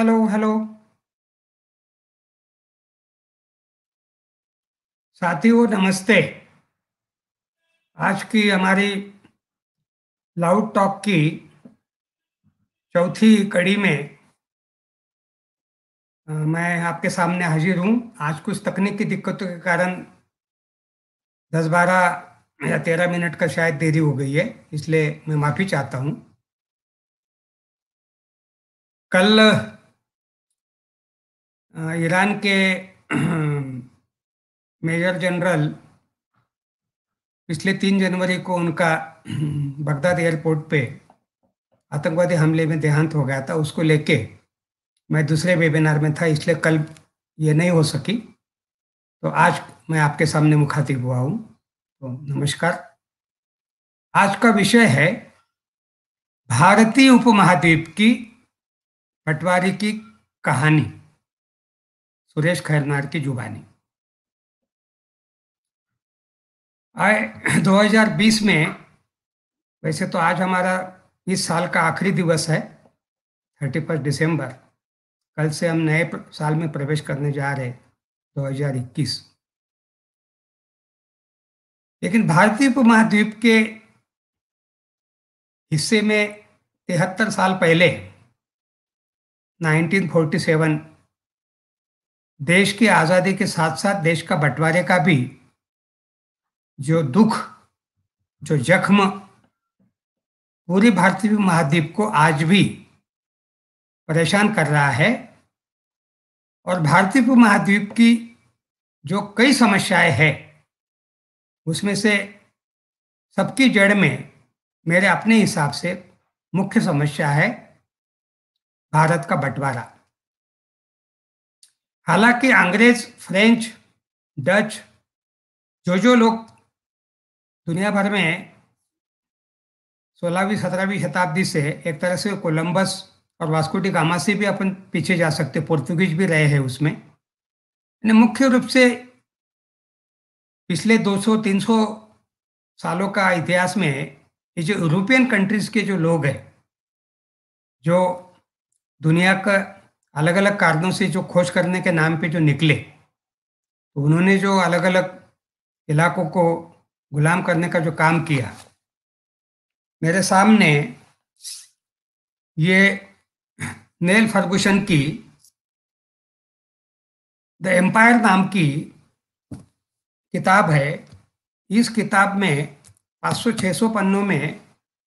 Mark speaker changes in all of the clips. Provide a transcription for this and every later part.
Speaker 1: hello hello साथियों नमस्ते आज की हमारी लाउड टॉक की चौथी कड़ी में मैं आपके सामने हाजिर हूं आज कुछ तकनीकी दिक्कतों के कारण दस बारह या तेरह मिनट का शायद देरी हो गई है इसलिए मैं माफ़ी चाहता हूं कल ईरान के मेजर जनरल पिछले तीन जनवरी को उनका बगदाद एयरपोर्ट पे आतंकवादी हमले में देहांत हो गया था उसको लेके मैं दूसरे वेबिनार में था इसलिए कल ये नहीं हो सकी तो आज मैं आपके सामने मुखातिब हुआ हूँ तो नमस्कार आज का विषय है भारतीय उपमहाद्वीप की पटवारी की कहानी सुरेश खैरनार की जुबानी आए 2020 में वैसे तो आज हमारा इस साल का आखिरी दिवस है थर्टी फर्स्ट दिसंबर कल से हम नए साल में प्रवेश करने जा रहे 2021 लेकिन भारतीय उपमहाद्वीप के हिस्से में तिहत्तर साल पहले 1947 देश की आज़ादी के साथ साथ देश का बंटवारे का भी जो दुख जो जख्म पूरी भारतीय महाद्वीप को आज भी परेशान कर रहा है और भारतीय महाद्वीप की जो कई समस्याएं हैं उसमें से सबकी जड़ में मेरे अपने हिसाब से मुख्य समस्या है भारत का बंटवारा हालांकि अंग्रेज फ्रेंच डच जो जो लोग दुनिया भर में सोलहवीं सत्रहवीं शताब्दी से एक तरह से कोलंबस और वास्कोटी गामा से भी अपन पीछे जा सकते पोर्तुगीज भी रहे हैं उसमें मुख्य रूप से पिछले 200-300 सालों का इतिहास में ये जो यूरोपियन कंट्रीज के जो लोग हैं जो दुनिया का अलग अलग कारणों से जो खोज करने के नाम पे जो निकले तो उन्होंने जो अलग अलग इलाकों को गुलाम करने का जो काम किया मेरे सामने ये नेल फर्गूसन की द एम्पायर नाम की किताब है इस किताब में 500-600 पन्नों में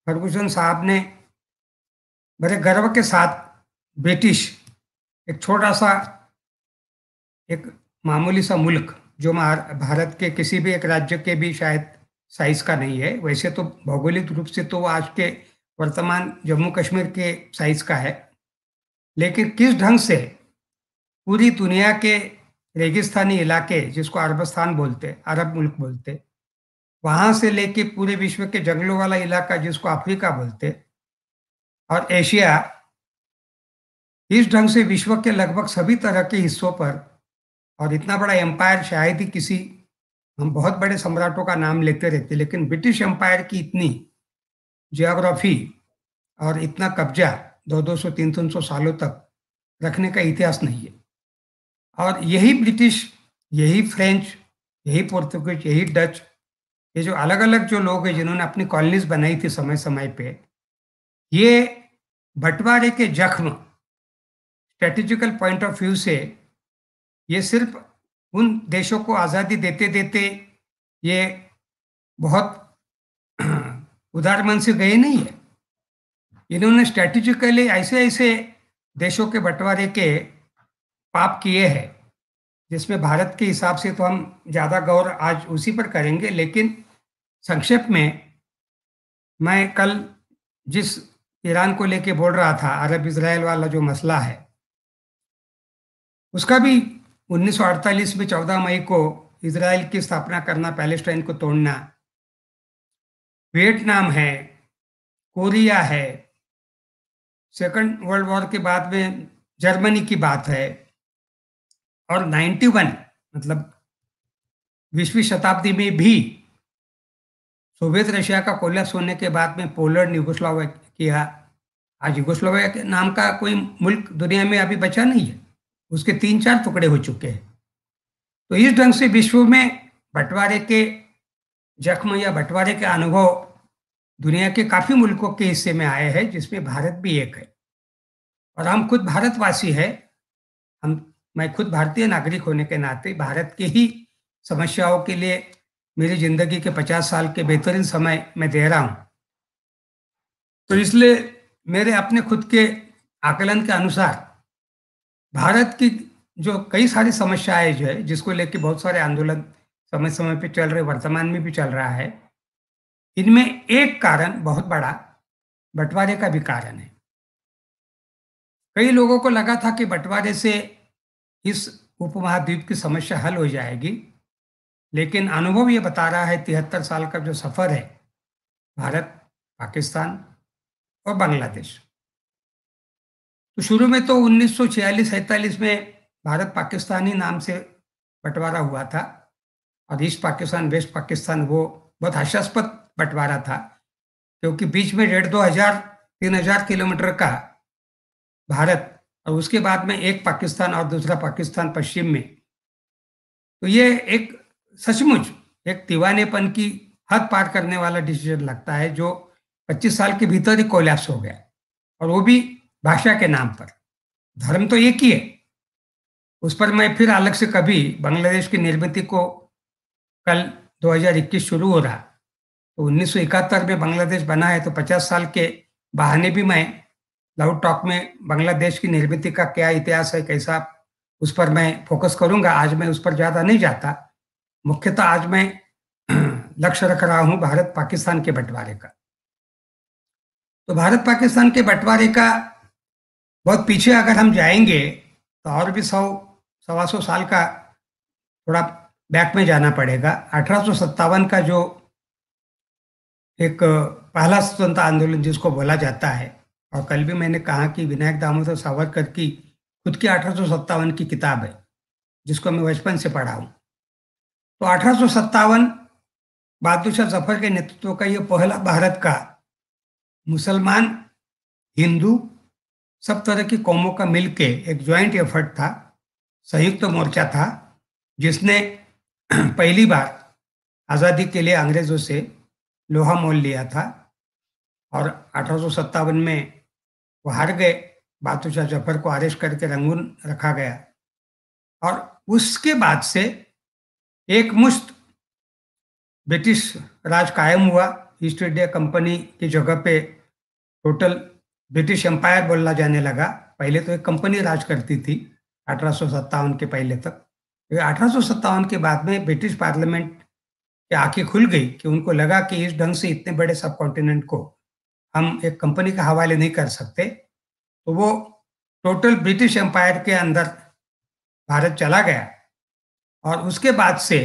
Speaker 1: फर्गूसन साहब ने बड़े गर्व के साथ ब्रिटिश एक छोटा सा एक मामूली सा मुल्क जो भारत के किसी भी एक राज्य के भी शायद साइज का नहीं है वैसे तो भौगोलिक रूप से तो आज के वर्तमान जम्मू कश्मीर के साइज का है लेकिन किस ढंग से पूरी दुनिया के रेगिस्तानी इलाके जिसको अरबस्तान बोलते अरब मुल्क बोलते वहाँ से लेके पूरे विश्व के जंगलों वाला इलाका जिसको अफ्रीका बोलते और एशिया इस ढंग से विश्व के लगभग सभी तरह के हिस्सों पर और इतना बड़ा एम्पायर शायद ही किसी हम बहुत बड़े सम्राटों का नाम लेते रहते लेकिन ब्रिटिश एम्पायर की इतनी जियोग्राफी और इतना कब्जा दो दो सौ तीन तीन सौ सालों तक रखने का इतिहास नहीं है और यही ब्रिटिश यही फ्रेंच यही पुर्तुगीज यही डच ये जो अलग अलग जो लोग हैं जिन्होंने अपनी कॉलोनीज बनाई थी समय समय पे ये बंटवारे के जख्म स्ट्रेटेजिकल पॉइंट ऑफ व्यू से ये सिर्फ उन देशों को आज़ादी देते देते ये बहुत उदार मन से गए नहीं है इन्होंने स्ट्रेटेजिकली ऐसे ऐसे देशों के बंटवारे के पाप किए हैं जिसमें भारत के हिसाब से तो हम ज़्यादा गौर आज उसी पर करेंगे लेकिन संक्षेप में मैं कल जिस ईरान को लेके बोल रहा था अरब इसराइल वाला जो मसला है उसका भी 1948 में 14 मई को इसराइल की स्थापना करना पैलेस्टाइन को तोड़ना वियतनाम है कोरिया है सेकंड वर्ल्ड वॉर के बाद में जर्मनी की बात है और 91 मतलब बीसवीं शताब्दी में भी सोवियत रशिया का कोलैप्स होने के बाद में पोलैंड यूगोस्लाविया आज यूगोस्लाविया के नाम का कोई मुल्क दुनिया में अभी बचा नहीं है उसके तीन चार टुकड़े हो चुके हैं तो इस ढंग से विश्व में बंटवारे के जख्म या बंटवारे के अनुभव दुनिया के काफ़ी मुल्कों के हिस्से में आए हैं जिसमें भारत भी एक है और हम खुद भारतवासी है हम मैं खुद भारतीय नागरिक होने के नाते भारत के ही समस्याओं के लिए मेरी जिंदगी के पचास साल के बेहतरीन समय मैं दे रहा हूँ तो इसलिए मेरे अपने खुद के आकलन के अनुसार भारत की जो कई सारी समस्याएं जो है जिसको लेके बहुत सारे आंदोलन समय समय पे चल रहे वर्तमान में भी चल रहा है इनमें एक कारण बहुत बड़ा बंटवारे का भी कारण है कई लोगों को लगा था कि बंटवारे से इस उपमहाद्वीप की समस्या हल हो जाएगी लेकिन अनुभव ये बता रहा है तिहत्तर साल का जो सफर है भारत पाकिस्तान और बांग्लादेश तो शुरू में तो 1946-47 में भारत पाकिस्तानी नाम से बंटवारा हुआ था और ईस्ट पाकिस्तान वेस्ट पाकिस्तान वो बहुत हास्यास्पद बंटवारा था क्योंकि बीच में डेढ़ दो हजार तीन हजार किलोमीटर का भारत और उसके बाद में एक पाकिस्तान और दूसरा पाकिस्तान पश्चिम में तो ये एक सचमुच एक दीवानेपन की हद पार करने वाला डिसीजन लगता है जो 25 साल के भीतर ही कोलैप्स हो गया और वो भी भाषा के नाम पर धर्म तो एक ही है उस पर मैं फिर अलग से कभी बांग्लादेश की निर्मित को कल 2021 शुरू हो रहा तो उन्नीस में बांग्लादेश बना है तो 50 साल के बहाने भी मैं लाउड टॉक में बांग्लादेश की निर्मित का क्या इतिहास है कैसा उस पर मैं फोकस करूंगा आज मैं उस पर ज़्यादा नहीं जाता मुख्यतः आज मैं लक्ष्य रख रहा हूँ भारत पाकिस्तान के बंटवारे का तो भारत पाकिस्तान के बंटवारे का बहुत पीछे अगर हम जाएंगे तो और भी सौ सवा सौ साल का थोड़ा बैक में जाना पड़ेगा अठारह का जो एक पहला स्वतंत्रता आंदोलन जिसको बोला जाता है और कल भी मैंने कहा कि विनायक दामोदर सावरकर की खुद की अठारह की किताब है जिसको मैं बचपन से पढ़ा हूँ तो अठारह बहादुर शाह जफर के नेतृत्व का ये पहला भारत का मुसलमान हिंदू सब तरह की कौमों का मिलके एक ज्वाइंट एफर्ट था संयुक्त तो मोर्चा था जिसने पहली बार आज़ादी के लिए अंग्रेज़ों से लोहा मोल लिया था और अठारह में वो हार गए बादशाह जफर को अरेस्ट करके रंगून रखा गया और उसके बाद से एक मुश्त ब्रिटिश राज कायम हुआ ईस्ट इंडिया कंपनी की जगह पे टोटल ब्रिटिश एम्पायर बोला जाने लगा पहले तो एक कंपनी राज करती थी अठारह के पहले तक अठारह के बाद में ब्रिटिश पार्लियामेंट की आंखें खुल गई कि उनको लगा कि इस ढंग से इतने बड़े सब कॉन्टिनेंट को हम एक कंपनी के हवाले नहीं कर सकते तो वो टोटल ब्रिटिश एम्पायर के अंदर भारत चला गया और उसके बाद से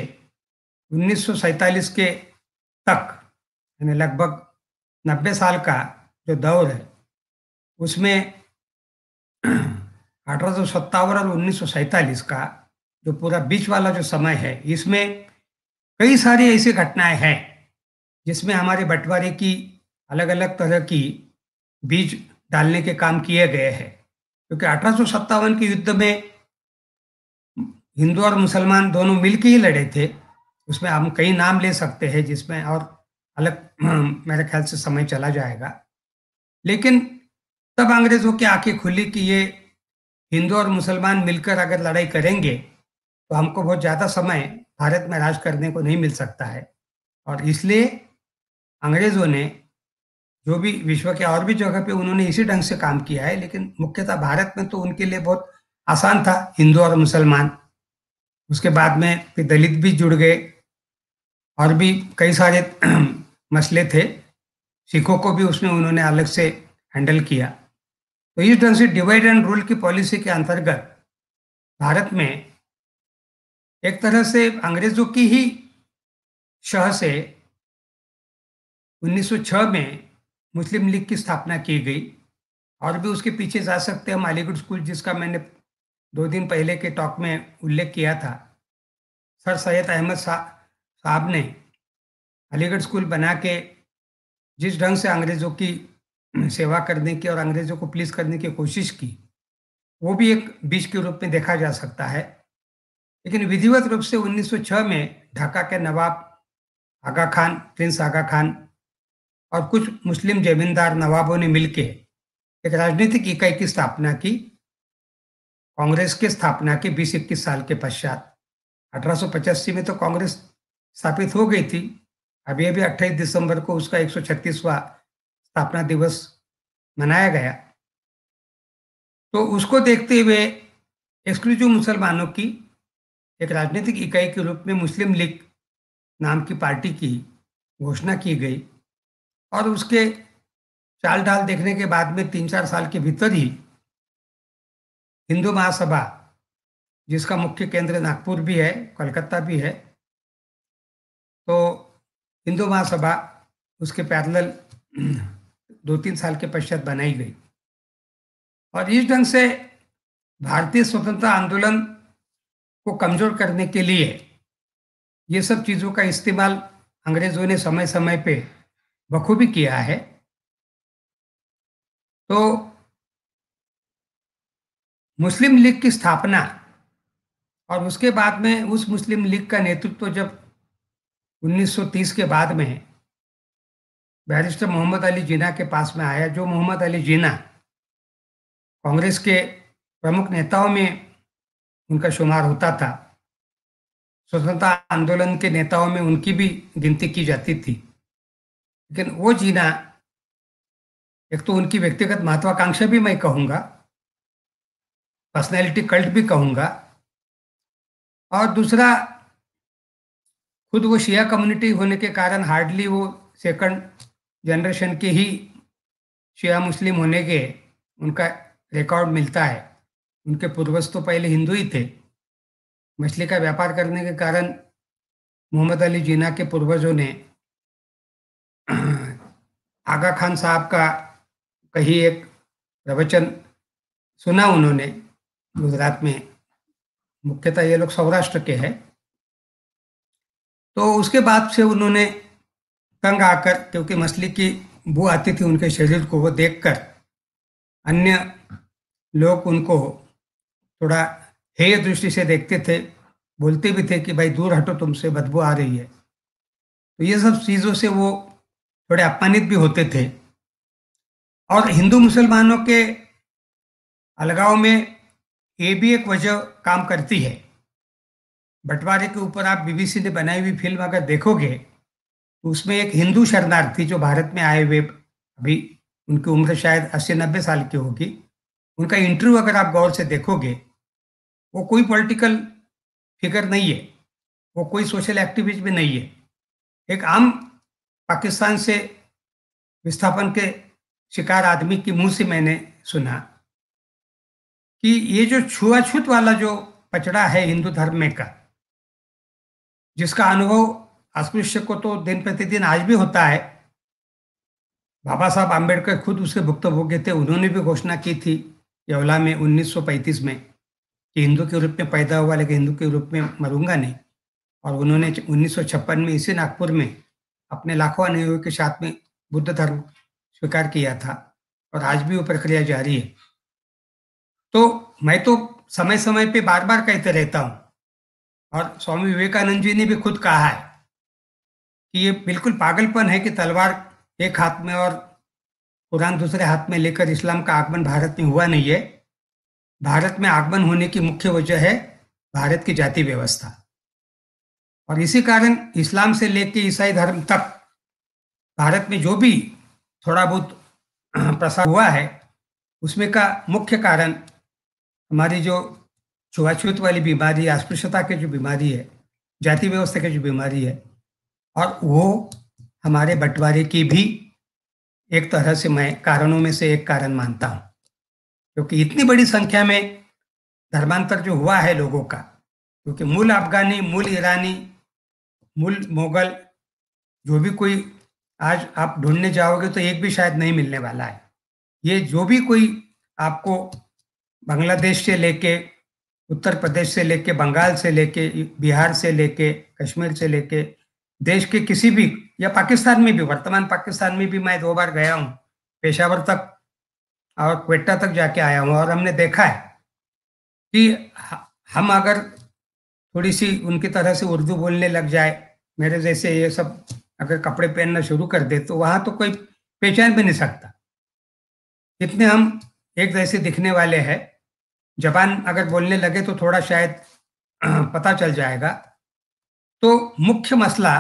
Speaker 1: उन्नीस के तक यानी लगभग नब्बे साल का जो दौर है उसमें अठारह सौ सत्तावन और उन्नीस सौ सैतालीस का जो पूरा बीच वाला जो समय है इसमें कई सारी ऐसी घटनाएं हैं जिसमें हमारे बंटवारे की अलग अलग तरह की बीज डालने के काम किए गए हैं क्योंकि अठारह सौ सत्तावन के युद्ध में हिंदू और मुसलमान दोनों मिलके ही लड़े थे उसमें हम कई नाम ले सकते हैं जिसमें और अलग मेरे ख्याल से समय चला जाएगा लेकिन तब अंग्रेजों की आंखें खुली कि ये हिंदू और मुसलमान मिलकर अगर लड़ाई करेंगे तो हमको बहुत ज़्यादा समय भारत में राज करने को नहीं मिल सकता है और इसलिए अंग्रेजों ने जो भी विश्व के और भी जगह पे उन्होंने इसी ढंग से काम किया है लेकिन मुख्यतः भारत में तो उनके लिए बहुत आसान था हिंदू और मुसलमान उसके बाद में फिर दलित भी जुड़ गए और भी कई सारे मसले थे सिखों को भी उसमें उन्होंने अलग से हैंडल किया तो इस ढंग से डिवाइड एंड रूल की पॉलिसी के अंतर्गत भारत में एक तरह से अंग्रेजों की ही शह से 1906 में मुस्लिम लीग की स्थापना की गई और भी उसके पीछे जा सकते हैं हम अलीगढ़ स्कूल जिसका मैंने दो दिन पहले के टॉक में उल्लेख किया था सर सैयद अहमद साहब ने अलीगढ़ स्कूल बना के जिस ढंग से अंग्रेज़ों की सेवा करने की और अंग्रेजों को प्लीज करने की कोशिश की वो भी एक बीज के रूप में देखा जा सकता है लेकिन विधिवत रूप से 1906 में ढाका के नवाब आगा खान प्रिंस आगा खान और कुछ मुस्लिम जमींदार नवाबों ने मिलकर एक राजनीतिक इकाई की स्थापना की कांग्रेस की स्थापना के बीस इक्कीस साल के पश्चात अठारह में तो कांग्रेस स्थापित हो गई थी अभी अभी 28 दिसंबर को उसका 136वां स्थापना दिवस मनाया गया तो उसको देखते हुए एक्सक्लूसिव मुसलमानों की एक राजनीतिक इकाई के रूप में मुस्लिम लीग नाम की पार्टी की घोषणा की गई और उसके चाल ढाल देखने के बाद में तीन चार साल के भीतर ही हिंदू महासभा जिसका मुख्य केंद्र नागपुर भी है कलकत्ता भी है तो हिंदू महासभा उसके पैदल दो तीन साल के पश्चात बनाई गई और इस ढंग से भारतीय स्वतंत्रता आंदोलन को कमजोर करने के लिए ये सब चीज़ों का इस्तेमाल अंग्रेजों ने समय समय पे बखूबी किया है तो मुस्लिम लीग की स्थापना और उसके बाद में उस मुस्लिम लीग का नेतृत्व तो जब 1930 के बाद में बैरिस्टर मोहम्मद अली जिना के पास में आया जो मोहम्मद अली जिना कांग्रेस के प्रमुख नेताओं में उनका शुमार होता था स्वतंत्रता आंदोलन के नेताओं में उनकी भी गिनती की जाती थी लेकिन वो जीना एक तो उनकी व्यक्तिगत महत्वाकांक्षा भी मैं कहूँगा पर्सनैलिटी कल्ट भी कहूँगा और दूसरा खुद वो शिया कम्युनिटी होने के कारण हार्डली वो सेकंड जनरेशन के ही शिया मुस्लिम होने के उनका रिकॉर्ड मिलता है उनके पूर्वज तो पहले हिंदू ही थे मछली का व्यापार करने के कारण मोहम्मद अली जीना के पूर्वजों ने आगा खान साहब का कहीं एक प्रवचन सुना उन्होंने गुजरात में मुख्यतः ये लोग सौराष्ट्र के हैं तो उसके बाद से उन्होंने तंग आकर क्योंकि मछली की बू आती थी उनके शरीर को वो देखकर अन्य लोग उनको थोड़ा हेय दृष्टि से देखते थे बोलते भी थे कि भाई दूर हटो तुमसे बदबू आ रही है तो ये सब चीज़ों से वो थोड़े अपमानित भी होते थे और हिंदू मुसलमानों के अलगाव में ये भी एक वजह काम करती है बंटवारे के ऊपर आप बीबीसी ने बनाई हुई फिल्म अगर देखोगे उसमें एक हिंदू शरणार्थी जो भारत में आए हुए अभी उनकी उम्र शायद अस्सी नब्बे साल की होगी उनका इंटरव्यू अगर आप गौर से देखोगे वो कोई पॉलिटिकल फिगर नहीं है वो कोई सोशल एक्टिविस्ट भी नहीं है एक आम पाकिस्तान से विस्थापन के शिकार आदमी के मुंह से मैंने सुना कि ये जो छुआछूत वाला जो पचड़ा है हिंदू धर्म में का जिसका अनुभव अस्पृश्य को तो दिन प्रतिदिन आज भी होता है बाबा साहब आम्बेडकर खुद उसके भुक्तभोग्य थे उन्होंने भी घोषणा की थी यवला में 1935 में कि हिंदू के रूप में पैदा हुआ लेकिन हिंदू के रूप में मरूंगा नहीं और उन्होंने उन्नीस में इसी नागपुर में अपने लाखों अनुयायियों के साथ में बुद्ध धर्म स्वीकार किया था और आज भी वो प्रक्रिया जारी है तो मैं तो समय समय पे बार बार कहते रहता हूँ और स्वामी विवेकानंद जी ने भी खुद कहा है कि ये बिल्कुल पागलपन है कि तलवार एक हाथ में और कुरान दूसरे हाथ में लेकर इस्लाम का आगमन भारत में हुआ नहीं है भारत में आगमन होने की मुख्य वजह है भारत की जाति व्यवस्था और इसी कारण इस्लाम से लेकर ईसाई धर्म तक भारत में जो भी थोड़ा बहुत प्रसार हुआ है उसमें का मुख्य कारण हमारी जो छुआछूत वाली बीमारी अस्पृश्यता की जो बीमारी है जाति व्यवस्था की जो बीमारी है और वो हमारे बंटवारे की भी एक तरह से मैं कारणों में से एक कारण मानता हूँ क्योंकि इतनी बड़ी संख्या में धर्मांतर जो हुआ है लोगों का क्योंकि मूल अफगानी मूल ईरानी मूल मुगल जो भी कोई आज आप ढूंढने जाओगे तो एक भी शायद नहीं मिलने वाला है ये जो भी कोई आपको बांग्लादेश से लेके उत्तर प्रदेश से लेके बंगाल से लेके बिहार से लेके कश्मीर से लेके देश के किसी भी या पाकिस्तान में भी वर्तमान पाकिस्तान में भी मैं दो बार गया हूँ पेशावर तक और क्वेटा तक जाके आया हूँ और हमने देखा है कि हम अगर थोड़ी सी उनकी तरह से उर्दू बोलने लग जाए मेरे जैसे ये सब अगर कपड़े पहनना शुरू कर दे तो वहाँ तो कोई पहचान भी नहीं सकता इतने हम एक जैसे दिखने वाले हैं जबान अगर बोलने लगे तो थोड़ा शायद पता चल जाएगा तो मुख्य मसला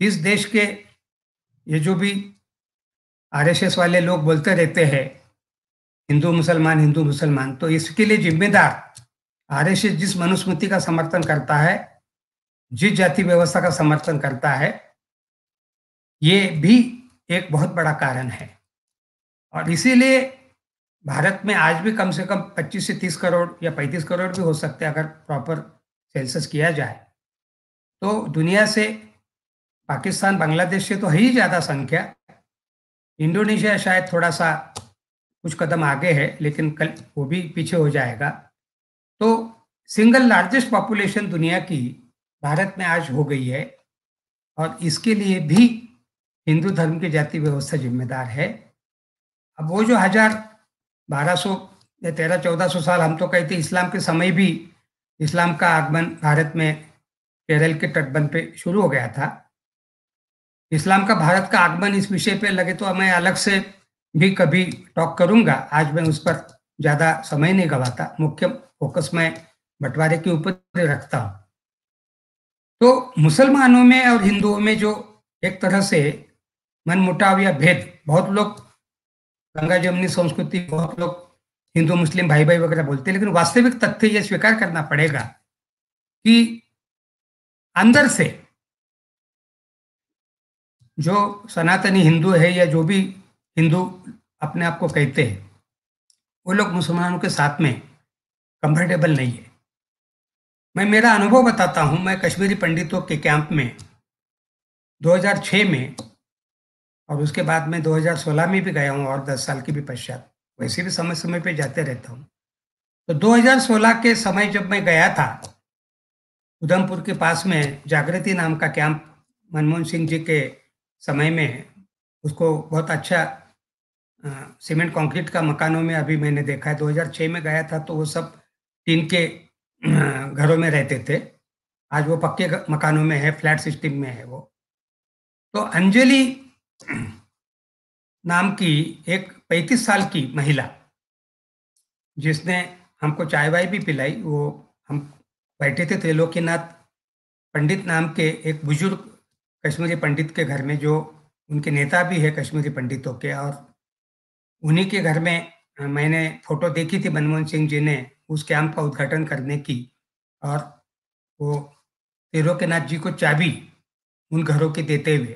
Speaker 1: इस देश के ये जो भी आरएसएस वाले लोग बोलते रहते हैं हिंदू मुसलमान हिंदू मुसलमान तो इसके लिए जिम्मेदार आरएसएस जिस मनुस्मृति का समर्थन करता है जिस जाति व्यवस्था का समर्थन करता है ये भी एक बहुत बड़ा कारण है और इसीलिए भारत में आज भी कम से कम 25 से 30 करोड़ या 35 करोड़ भी हो सकते हैं अगर प्रॉपर सेंसस किया जाए तो दुनिया से पाकिस्तान बांग्लादेश से तो है ही ज़्यादा संख्या इंडोनेशिया शायद थोड़ा सा कुछ कदम आगे है लेकिन कल वो भी पीछे हो जाएगा तो सिंगल लार्जेस्ट पॉपुलेशन दुनिया की भारत में आज हो गई है और इसके लिए भी हिंदू धर्म की जाति व्यवस्था जिम्मेदार है अब वो जो हजार बारह सौ या तेरह चौदह सौ साल हम तो कहते इस्लाम के समय भी इस्लाम का आगमन भारत में केरल के तटबंध पे शुरू हो गया था इस्लाम का भारत का आगमन इस विषय पे लगे तो मैं अलग से भी कभी टॉक करूंगा आज मैं उस पर ज़्यादा समय नहीं गवाता मुख्य फोकस मैं बंटवारे के ऊपर रखता हूँ तो मुसलमानों में और हिंदुओं में जो एक तरह से मनमुटाव या भेद बहुत लोग गंगा जमनी संस्कृति बहुत लोग हिंदू मुस्लिम भाई भाई वगैरह बोलते हैं लेकिन वास्तविक तथ्य यह स्वीकार करना पड़ेगा कि अंदर से जो सनातनी हिंदू है या जो भी हिंदू अपने आप को कहते हैं वो लोग मुसलमानों के साथ में कंफर्टेबल नहीं है मैं मेरा अनुभव बताता हूँ मैं कश्मीरी पंडितों के कैंप में 2006 में और उसके बाद में 2016 में भी गया हूँ और 10 साल के भी पश्चात वैसे भी समय समय पे जाते रहता हूँ तो 2016 के समय जब मैं गया था उधमपुर के पास में जागृति नाम का कैंप मनमोहन सिंह जी के समय में है उसको बहुत अच्छा सीमेंट कंक्रीट का मकानों में अभी मैंने देखा है 2006 में गया था तो वो सब टीन के घरों में रहते थे आज वो पक्के मकानों में है फ्लैट सिस्टम में है वो तो अंजलि नाम की एक 35 साल की महिला जिसने हमको चाय वाय भी पिलाई वो हम बैठे थे त्रिलोकीनाथ पंडित नाम के एक बुजुर्ग कश्मीरी पंडित के घर में जो उनके नेता भी है कश्मीरी पंडितों के और उन्हीं के घर में मैंने फोटो देखी थी मनमोहन सिंह जी ने उस कैंप का उद्घाटन करने की और वो त्रिलोकनाथ जी को चाबी उन घरों की देते हुए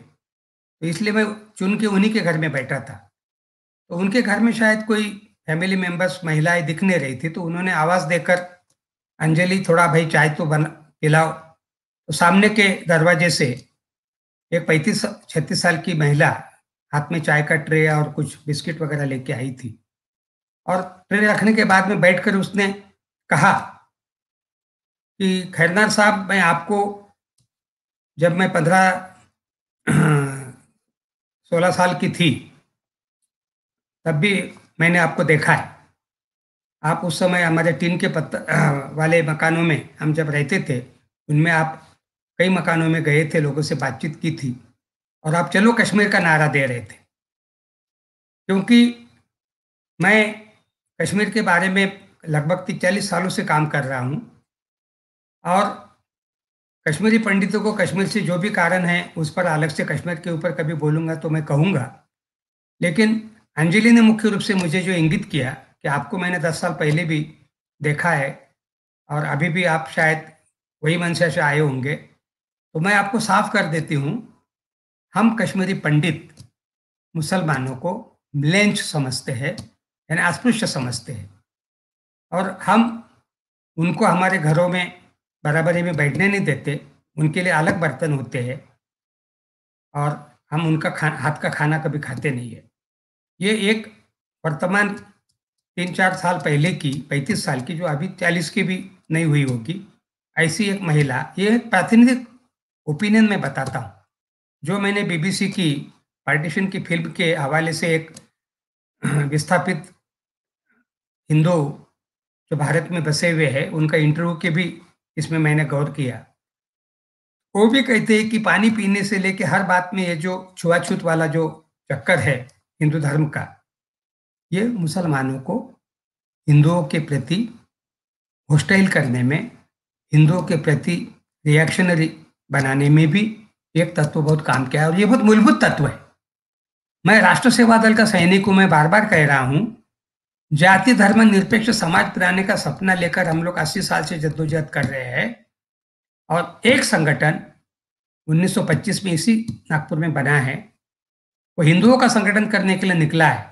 Speaker 1: तो इसलिए मैं चुन के उन्हीं के घर में बैठा था तो उनके घर में शायद कोई फैमिली मेंबर्स महिलाएं दिख नहीं रही थी तो उन्होंने आवाज़ देकर अंजलि थोड़ा भाई चाय तो बना पिलाओ तो सामने के दरवाजे से एक पैंतीस छत्तीस साल की महिला हाथ में चाय का ट्रे और कुछ बिस्किट वगैरह लेके आई थी और ट्रे रखने के बाद में बैठकर उसने कहा कि खैरनार साहब मैं आपको जब मैं पंद्रह सोलह साल की थी तब भी मैंने आपको देखा है आप उस समय हमारे टीन के पत्थर वाले मकानों में हम जब रहते थे उनमें आप कई मकानों में गए थे लोगों से बातचीत की थी और आप चलो कश्मीर का नारा दे रहे थे क्योंकि मैं कश्मीर के बारे में लगभग तीस सालों से काम कर रहा हूँ और कश्मीरी पंडितों को कश्मीर से जो भी कारण है उस पर अलग से कश्मीर के ऊपर कभी बोलूँगा तो मैं कहूँगा लेकिन अंजलि ने मुख्य रूप से मुझे जो इंगित किया कि आपको मैंने दस साल पहले भी देखा है और अभी भी आप शायद वही मंशा से आए होंगे तो मैं आपको साफ कर देती हूँ हम कश्मीरी पंडित मुसलमानों को म्लेंच समझते हैं यानी अस्पृश्य समझते हैं और हम उनको हमारे घरों में बराबरी में बैठने नहीं देते उनके लिए अलग बर्तन होते हैं और हम उनका खा हाथ का खाना कभी खाते नहीं है ये एक वर्तमान तीन चार साल पहले की पैंतीस साल की जो अभी चालीस की भी नहीं हुई होगी ऐसी एक महिला ये एक प्रातिनिधिक ओपिनियन में बताता हूँ जो मैंने बीबीसी की पार्टीशन की फिल्म के हवाले से एक विस्थापित हिंदू जो भारत में बसे हुए हैं उनका इंटरव्यू के भी इसमें मैंने गौर किया वो भी कहते हैं कि पानी पीने से लेके हर बात में ये जो छुआछूत वाला जो चक्कर है हिंदू धर्म का ये मुसलमानों को हिंदुओं के प्रति होस्टाइल करने में हिंदुओं के प्रति रिएक्शनरी बनाने में भी एक तत्व बहुत काम किया है और ये बहुत मूलभूत तत्व है मैं राष्ट्र सेवा दल का सैनिक हूं मैं बार बार कह रहा हूं जाति धर्म निरपेक्ष समाज बनाने का सपना लेकर हम लोग अस्सी साल से जद्दोजहद कर रहे हैं और एक संगठन 1925 में इसी नागपुर में बना है वो हिंदुओं का संगठन करने के लिए निकला है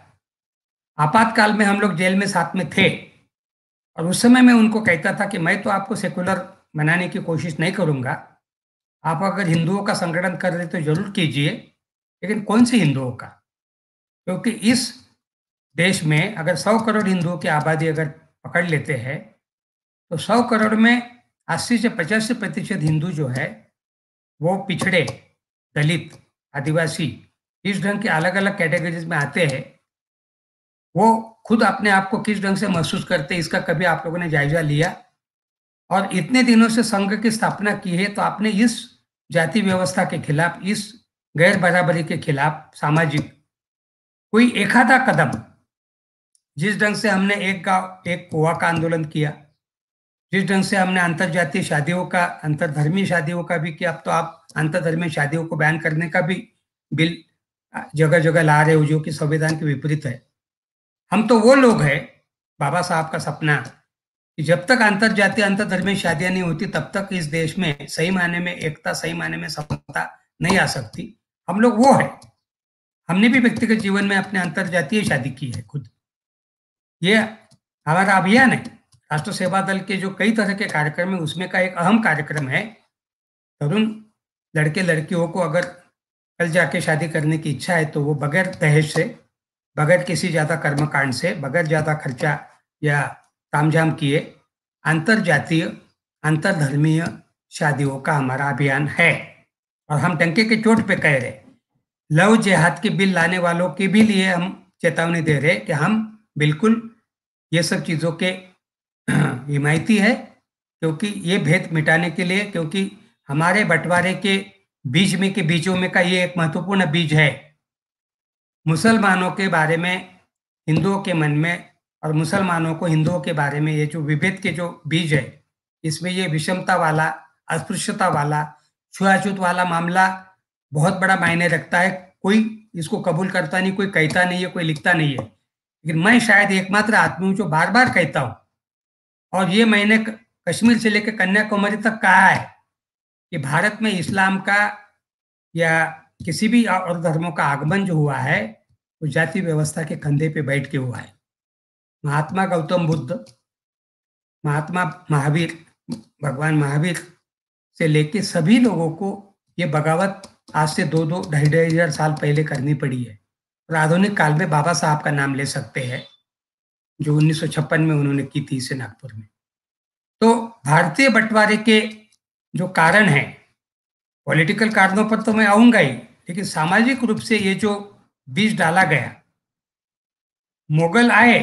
Speaker 1: आपातकाल में हम लोग जेल में साथ में थे और उस समय मैं उनको कहता था कि मैं तो आपको सेकुलर बनाने की कोशिश नहीं करूंगा आप अगर हिंदुओं का संगठन कर रहे तो जरूर कीजिए लेकिन कौन से हिंदुओं का क्योंकि इस देश में अगर सौ करोड़ हिंदुओं की आबादी अगर पकड़ लेते हैं तो सौ करोड़ में अस्सी से पचासी प्रतिशत हिंदू जो है वो पिछड़े दलित आदिवासी इस ढंग के अलग अलग कैटेगरीज में आते हैं वो खुद अपने आप को किस ढंग से महसूस करते इसका कभी आप लोगों ने जायजा लिया और इतने दिनों से संघ की स्थापना की है तो आपने इस जाति व्यवस्था के खिलाफ इस गैर बराबरी के खिलाफ सामाजिक कोई एकादा कदम जिस ढंग से हमने एक गांव एक कुआ का आंदोलन किया जिस ढंग से हमने अंतर जातीय शादियों का धर्मी शादियों का भी किया अब तो आप अंतरधर्मी शादियों को बैन करने का भी बिल जगह जगह ला रहे हो जो कि संविधान के विपरीत है हम तो वो लोग हैं बाबा साहब का सपना जब तक अंतर अंतर्जातीय अंतर्धर्मीय शादियां नहीं होती तब तक इस देश में सही मायने में एकता सही मायने में समता नहीं आ सकती हम लोग वो है हमने भी व्यक्तिगत जीवन में अपने अंतर जातीय शादी की है खुद ये हमारा अभियान है राष्ट्र सेवा दल के जो कई तरह के कार्यक्रम है उसमें का एक अहम कार्यक्रम है तरुण लड़के लड़कियों को अगर कल जाके शादी करने की इच्छा है तो वो बगैर दहेज से बगैर किसी ज़्यादा कर्मकांड से बगैर ज़्यादा खर्चा या तामझाम किए अंतर अंतर अंतरधर्मीय शादियों का हमारा अभियान है और हम टंके के चोट पे कह रहे लव जिहाद के बिल लाने वालों के भी लिए हम चेतावनी दे रहे कि हम बिल्कुल ये सब चीज़ों के हिमायती है क्योंकि ये भेद मिटाने के लिए क्योंकि हमारे बंटवारे के बीच में के बीजों में का ये एक महत्वपूर्ण बीज है मुसलमानों के बारे में हिंदुओं के मन में और मुसलमानों को हिंदुओं के बारे में ये जो विभेद के जो बीज है इसमें ये विषमता वाला अस्पृश्यता वाला छुआछूत वाला मामला बहुत बड़ा मायने रखता है कोई इसको कबूल करता नहीं कोई कहता नहीं है कोई लिखता नहीं है लेकिन मैं शायद एकमात्र आदमी हूँ जो बार बार कहता हूँ और ये मैंने कश्मीर से लेकर कन्याकुमारी तक कहा है कि भारत में इस्लाम का या किसी भी और धर्मों का आगमन जो हुआ है वो तो जाति व्यवस्था के कंधे पे बैठ के हुआ है महात्मा गौतम बुद्ध महात्मा महावीर भगवान महावीर से लेके सभी लोगों को ये बगावत आज से दो दो ढाई ढाई हजार साल पहले करनी पड़ी है और आधुनिक काल में बाबा साहब का नाम ले सकते हैं जो उन्नीस में उन्होंने की थी इसे नागपुर में तो भारतीय बंटवारे के जो कारण है पॉलिटिकल कारणों पर तो मैं आऊंगा ही लेकिन सामाजिक रूप से ये जो बीज डाला गया मुगल आए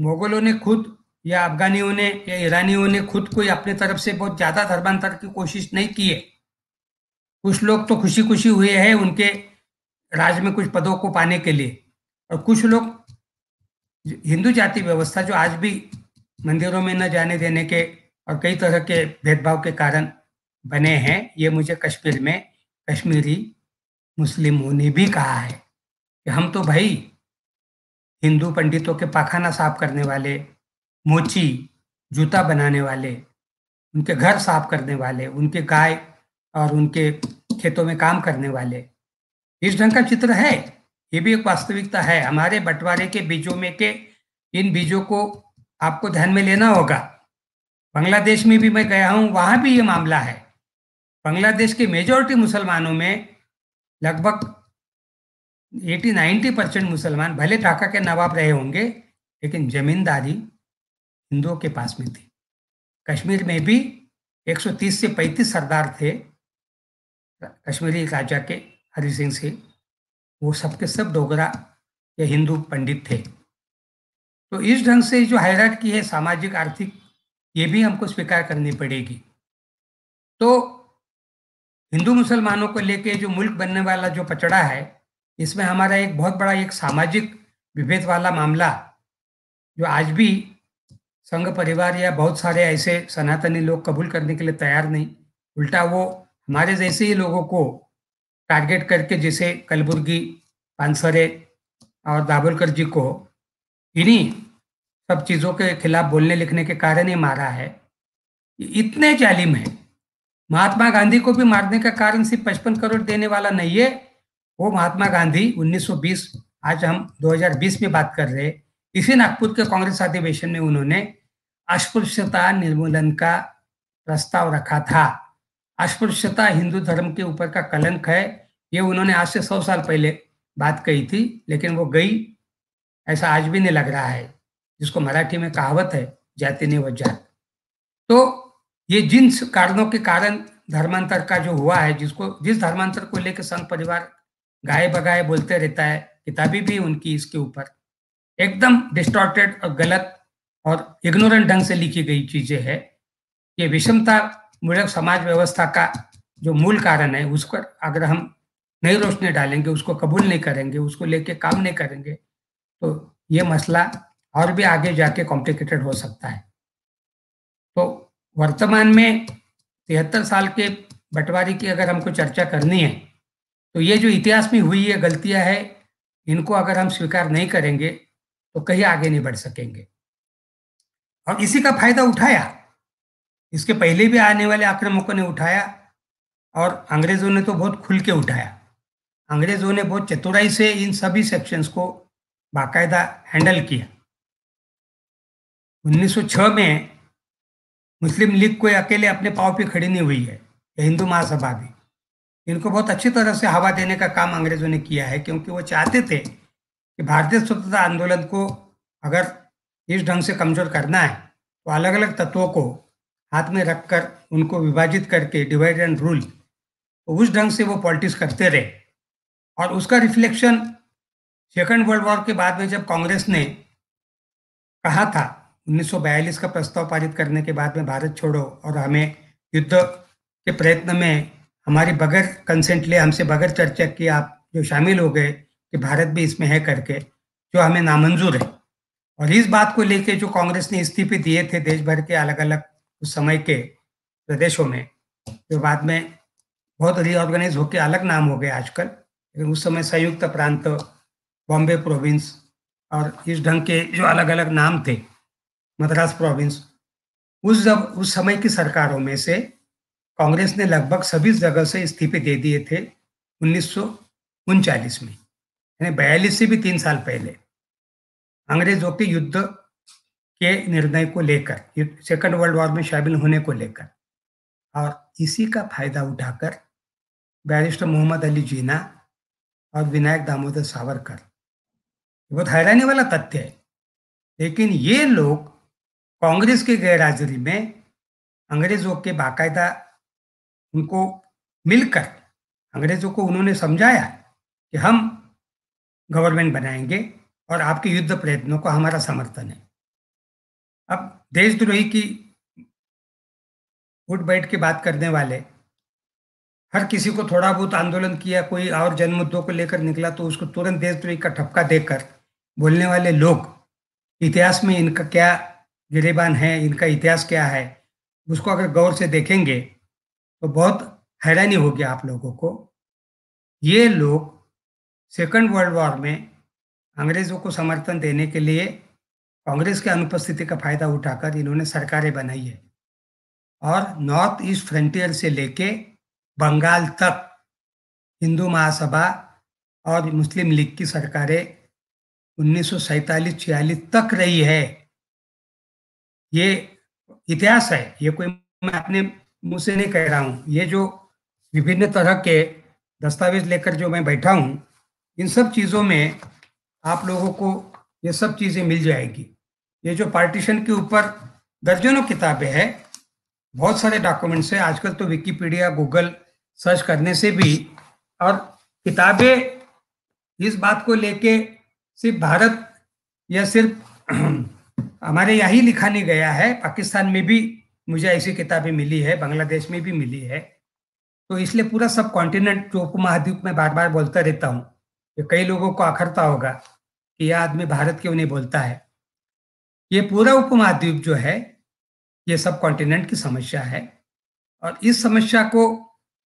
Speaker 1: मुगलों ने खुद या अफगानियों ने या ईरानियों ने खुद कोई अपने तरफ से बहुत ज्यादा धर्मांतर की कोशिश नहीं की है कुछ लोग तो खुशी खुशी हुए हैं उनके राज में कुछ पदों को पाने के लिए और कुछ लोग हिंदू जाति व्यवस्था जो आज भी मंदिरों में न जाने देने के और कई तरह के भेदभाव के कारण बने हैं ये मुझे कश्मीर में कश्मीरी मुस्लिमों ने भी कहा है कि हम तो भाई हिंदू पंडितों के पाखाना साफ करने वाले मोची जूता बनाने वाले उनके घर साफ करने वाले उनके गाय और उनके खेतों में काम करने वाले इस ढंग का चित्र है ये भी एक वास्तविकता है हमारे बंटवारे के बीजों में के इन बीजों को आपको ध्यान में लेना होगा बांग्लादेश में भी मैं गया हूँ वहाँ भी ये मामला है बांग्लादेश के मेजोरिटी मुसलमानों में लगभग एटी नाइन्टी परसेंट मुसलमान भले ढाका के नवाब रहे होंगे लेकिन जमींदारी हिंदुओं के पास में थी कश्मीर में भी 130 से 35 सरदार थे कश्मीरी राजा के हरि सिंह से वो सबके सब डोगरा या हिंदू पंडित थे तो इस ढंग से जो हैरत की है सामाजिक आर्थिक ये भी हमको स्वीकार करनी पड़ेगी तो हिंदू मुसलमानों को लेके जो मुल्क बनने वाला जो पचड़ा है इसमें हमारा एक बहुत बड़ा एक सामाजिक विभेद वाला मामला जो आज भी संघ परिवार या बहुत सारे ऐसे सनातनी लोग कबूल करने के लिए तैयार नहीं उल्टा वो हमारे जैसे ही लोगों को टारगेट करके जैसे कलबुर्गी पानसरे और दाभोलकर जी को इन्हीं सब चीज़ों के खिलाफ बोलने लिखने के कारण ही मारा है इतने जालिम है महात्मा गांधी को भी मारने का कारण सिर्फ पचपन करोड़ देने वाला नहीं है वो महात्मा गांधी 1920 आज हम 2020 में बात कर रहे हैं इसी नागपुर के कांग्रेस अधिवेशन में उन्होंने अस्पृश्यता निर्मूलन का प्रस्ताव रखा था अस्पृश्यता हिंदू धर्म के ऊपर का कलंक है ये उन्होंने आज से सौ साल पहले बात कही थी लेकिन वो गई ऐसा आज भी नहीं लग रहा है जिसको मराठी में कहावत है जाति नहीं वह जात तो ये जिन कारणों के कारण धर्मांतर का जो हुआ है जिसको जिस धर्मांतर को लेकर संघ परिवार गाय बगाए बोलते रहता है किताबी भी उनकी इसके ऊपर एकदम डिस्टॉर्टेड और गलत और इग्नोरेंट ढंग से लिखी गई चीजें है ये विषमता मूलक समाज व्यवस्था का जो मूल कारण है उस पर अगर हम नहीं रोशनी डालेंगे उसको कबूल नहीं करेंगे उसको लेके काम नहीं करेंगे तो ये मसला और भी आगे जाके कॉम्प्लिकेटेड हो सकता है तो वर्तमान में तिहत्तर साल के बंटवारे की अगर हमको चर्चा करनी है तो ये जो इतिहास में हुई है गलतियां हैं इनको अगर हम स्वीकार नहीं करेंगे तो कहीं आगे नहीं बढ़ सकेंगे और इसी का फायदा उठाया इसके पहले भी आने वाले आक्रमकों ने उठाया और अंग्रेजों ने तो बहुत खुल के उठाया अंग्रेजों ने बहुत चतुराई से इन सभी सेक्शंस को बाकायदा हैंडल किया 1906 में मुस्लिम लीग कोई अकेले अपने पाव पे खड़ी नहीं हुई है हिंदू महासभा भी इनको बहुत अच्छी तरह से हवा देने का काम अंग्रेजों ने किया है क्योंकि वो चाहते थे कि भारतीय स्वतंत्रता आंदोलन को अगर इस ढंग से कमजोर करना है तो अलग अलग तत्वों को हाथ में रखकर उनको विभाजित करके डिवाइड एंड रूल तो उस ढंग से वो पॉलिटिक्स करते रहे और उसका रिफ्लेक्शन सेकेंड वर्ल्ड वॉर के बाद में जब कांग्रेस ने कहा था 1942 का प्रस्ताव पारित करने के बाद में भारत छोड़ो और हमें युद्ध के प्रयत्न में हमारे बगैर कंसेंट ले हमसे बगैर चर्चा की आप जो शामिल हो गए कि भारत भी इसमें है करके जो हमें नामंजूर है और इस बात को लेके जो कांग्रेस ने इस्तीफे दिए थे देश भर के अलग अलग उस समय के प्रदेशों में जो बाद में बहुत रीऑर्गेनाइज होकर अलग नाम हो गए आजकल लेकिन उस समय संयुक्त प्रांत बॉम्बे प्रोविंस और इस ढंग के जो अलग अलग नाम थे मद्रास प्रोविंस उस जब उस समय की सरकारों में से कांग्रेस ने लगभग सभी जगह से इस्तीफे दे दिए थे उन्नीस में यानी बयालीस से भी तीन साल पहले अंग्रेजों के युद्ध के निर्णय को लेकर सेकेंड वर्ल्ड वॉर में शामिल होने को लेकर और इसी का फायदा उठाकर बैरिस्टर मोहम्मद अली जीना और विनायक दामोदर सावरकर बहुत हैरानी वाला तथ्य है लेकिन ये लोग कांग्रेस की गैरहाजिरी में अंग्रेजों के बाकायदा उनको मिलकर अंग्रेजों को उन्होंने समझाया कि हम गवर्नमेंट बनाएंगे और आपके युद्ध प्रयत्नों को हमारा समर्थन है अब देशद्रोही की उठ बैठ के बात करने वाले हर किसी को थोड़ा बहुत आंदोलन किया कोई और जन मुद्दों को लेकर निकला तो उसको तुरंत देशद्रोही का ठपका देकर बोलने वाले लोग इतिहास में इनका क्या गिरेबान है इनका इतिहास क्या है उसको अगर गौर से देखेंगे तो बहुत हैरानी होगी आप लोगों को ये लोग सेकेंड वर्ल्ड वॉर में अंग्रेज़ों को समर्थन देने के लिए कांग्रेस के अनुपस्थिति का फायदा उठाकर इन्होंने सरकारें बनाई है और नॉर्थ ईस्ट फ्रंटियर से लेके बंगाल तक हिंदू महासभा और मुस्लिम लीग की सरकारें उन्नीस सौ तक रही है ये इतिहास है ये कोई मैं अपने मुझसे नहीं कह रहा हूँ ये जो विभिन्न तरह के दस्तावेज लेकर जो मैं बैठा हूँ इन सब चीज़ों में आप लोगों को ये सब चीज़ें मिल जाएगी ये जो पार्टीशन के ऊपर दर्जनों किताबें हैं बहुत सारे डॉक्यूमेंट्स हैं आजकल तो विकीपीडिया गूगल सर्च करने से भी और किताबें इस बात को लेके सिर्फ भारत या सिर्फ हमारे यहाँ ही लिखा नहीं गया है पाकिस्तान में भी मुझे ऐसी किताबें मिली है बांग्लादेश में भी मिली है तो इसलिए पूरा सब कॉन्टिनेंट जो महाद्वीप में बार बार बोलता रहता हूँ कई लोगों को आखरता होगा कि यह आदमी भारत क्यों नहीं बोलता है ये पूरा उपमहाद्वीप जो है ये सब कॉन्टिनेंट की समस्या है और इस समस्या को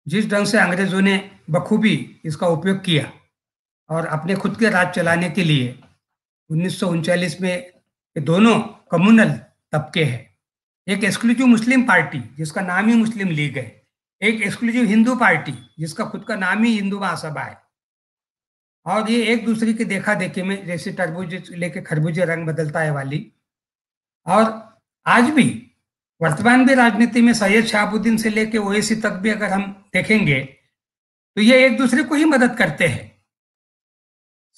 Speaker 1: जिस ढंग से अंग्रेजों ने बखूबी इसका उपयोग किया और अपने खुद के राज चलाने के लिए उन्नीस में ये दोनों कम्युनल तबके हैं एक एक्सक्लूसिव मुस्लिम पार्टी जिसका नाम ही मुस्लिम लीग है एक एक्सक्लूसिव हिंदू पार्टी जिसका खुद का नाम ही हिंदू महासभा है और ये एक दूसरे के देखा देखी में जैसे तरबूज लेके खरबूजे रंग बदलता है वाली और आज भी वर्तमान भी राजनीति में सैयद शहाबुद्दीन से लेके ओएसी तक भी अगर हम देखेंगे तो ये एक दूसरे को ही मदद करते हैं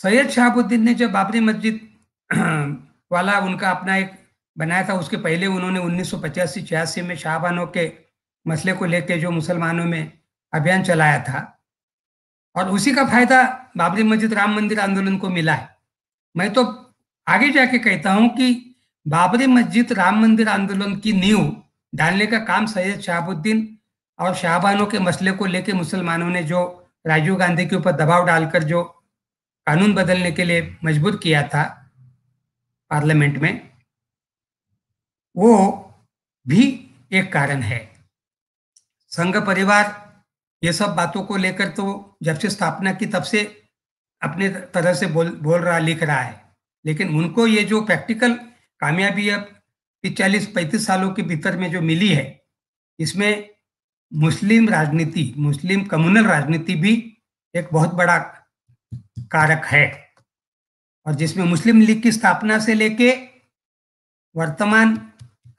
Speaker 1: सैयद शहाबुद्दीन ने जब बाबरी मस्जिद वाला उनका अपना एक बनाया था उसके पहले उन्होंने उन्नीस सौ पचासी छियासी में शाहबानों के मसले को लेकर जो मुसलमानों में अभियान चलाया था और उसी का फायदा बाबरी मस्जिद राम मंदिर आंदोलन को मिला है मैं तो आगे जाके कहता हूं कि बाबरी मस्जिद राम मंदिर आंदोलन की नींव डालने का काम सैयद शहाबुद्दीन और शाहबानों के मसले को लेकर मुसलमानों ने जो राजीव गांधी के ऊपर दबाव डालकर जो कानून बदलने के लिए मजबूर किया था पार्लियामेंट में वो भी एक कारण है संघ परिवार ये सब बातों को लेकर तो जब से स्थापना की तब से अपने तरह से बोल बोल रहा लिख रहा है लेकिन उनको ये जो प्रैक्टिकल कामयाबी अब चालीस पैंतीस सालों के भीतर में जो मिली है इसमें मुस्लिम राजनीति मुस्लिम कम्युनल राजनीति भी एक बहुत बड़ा कारक है और जिसमें मुस्लिम लीग की स्थापना से लेके वर्तमान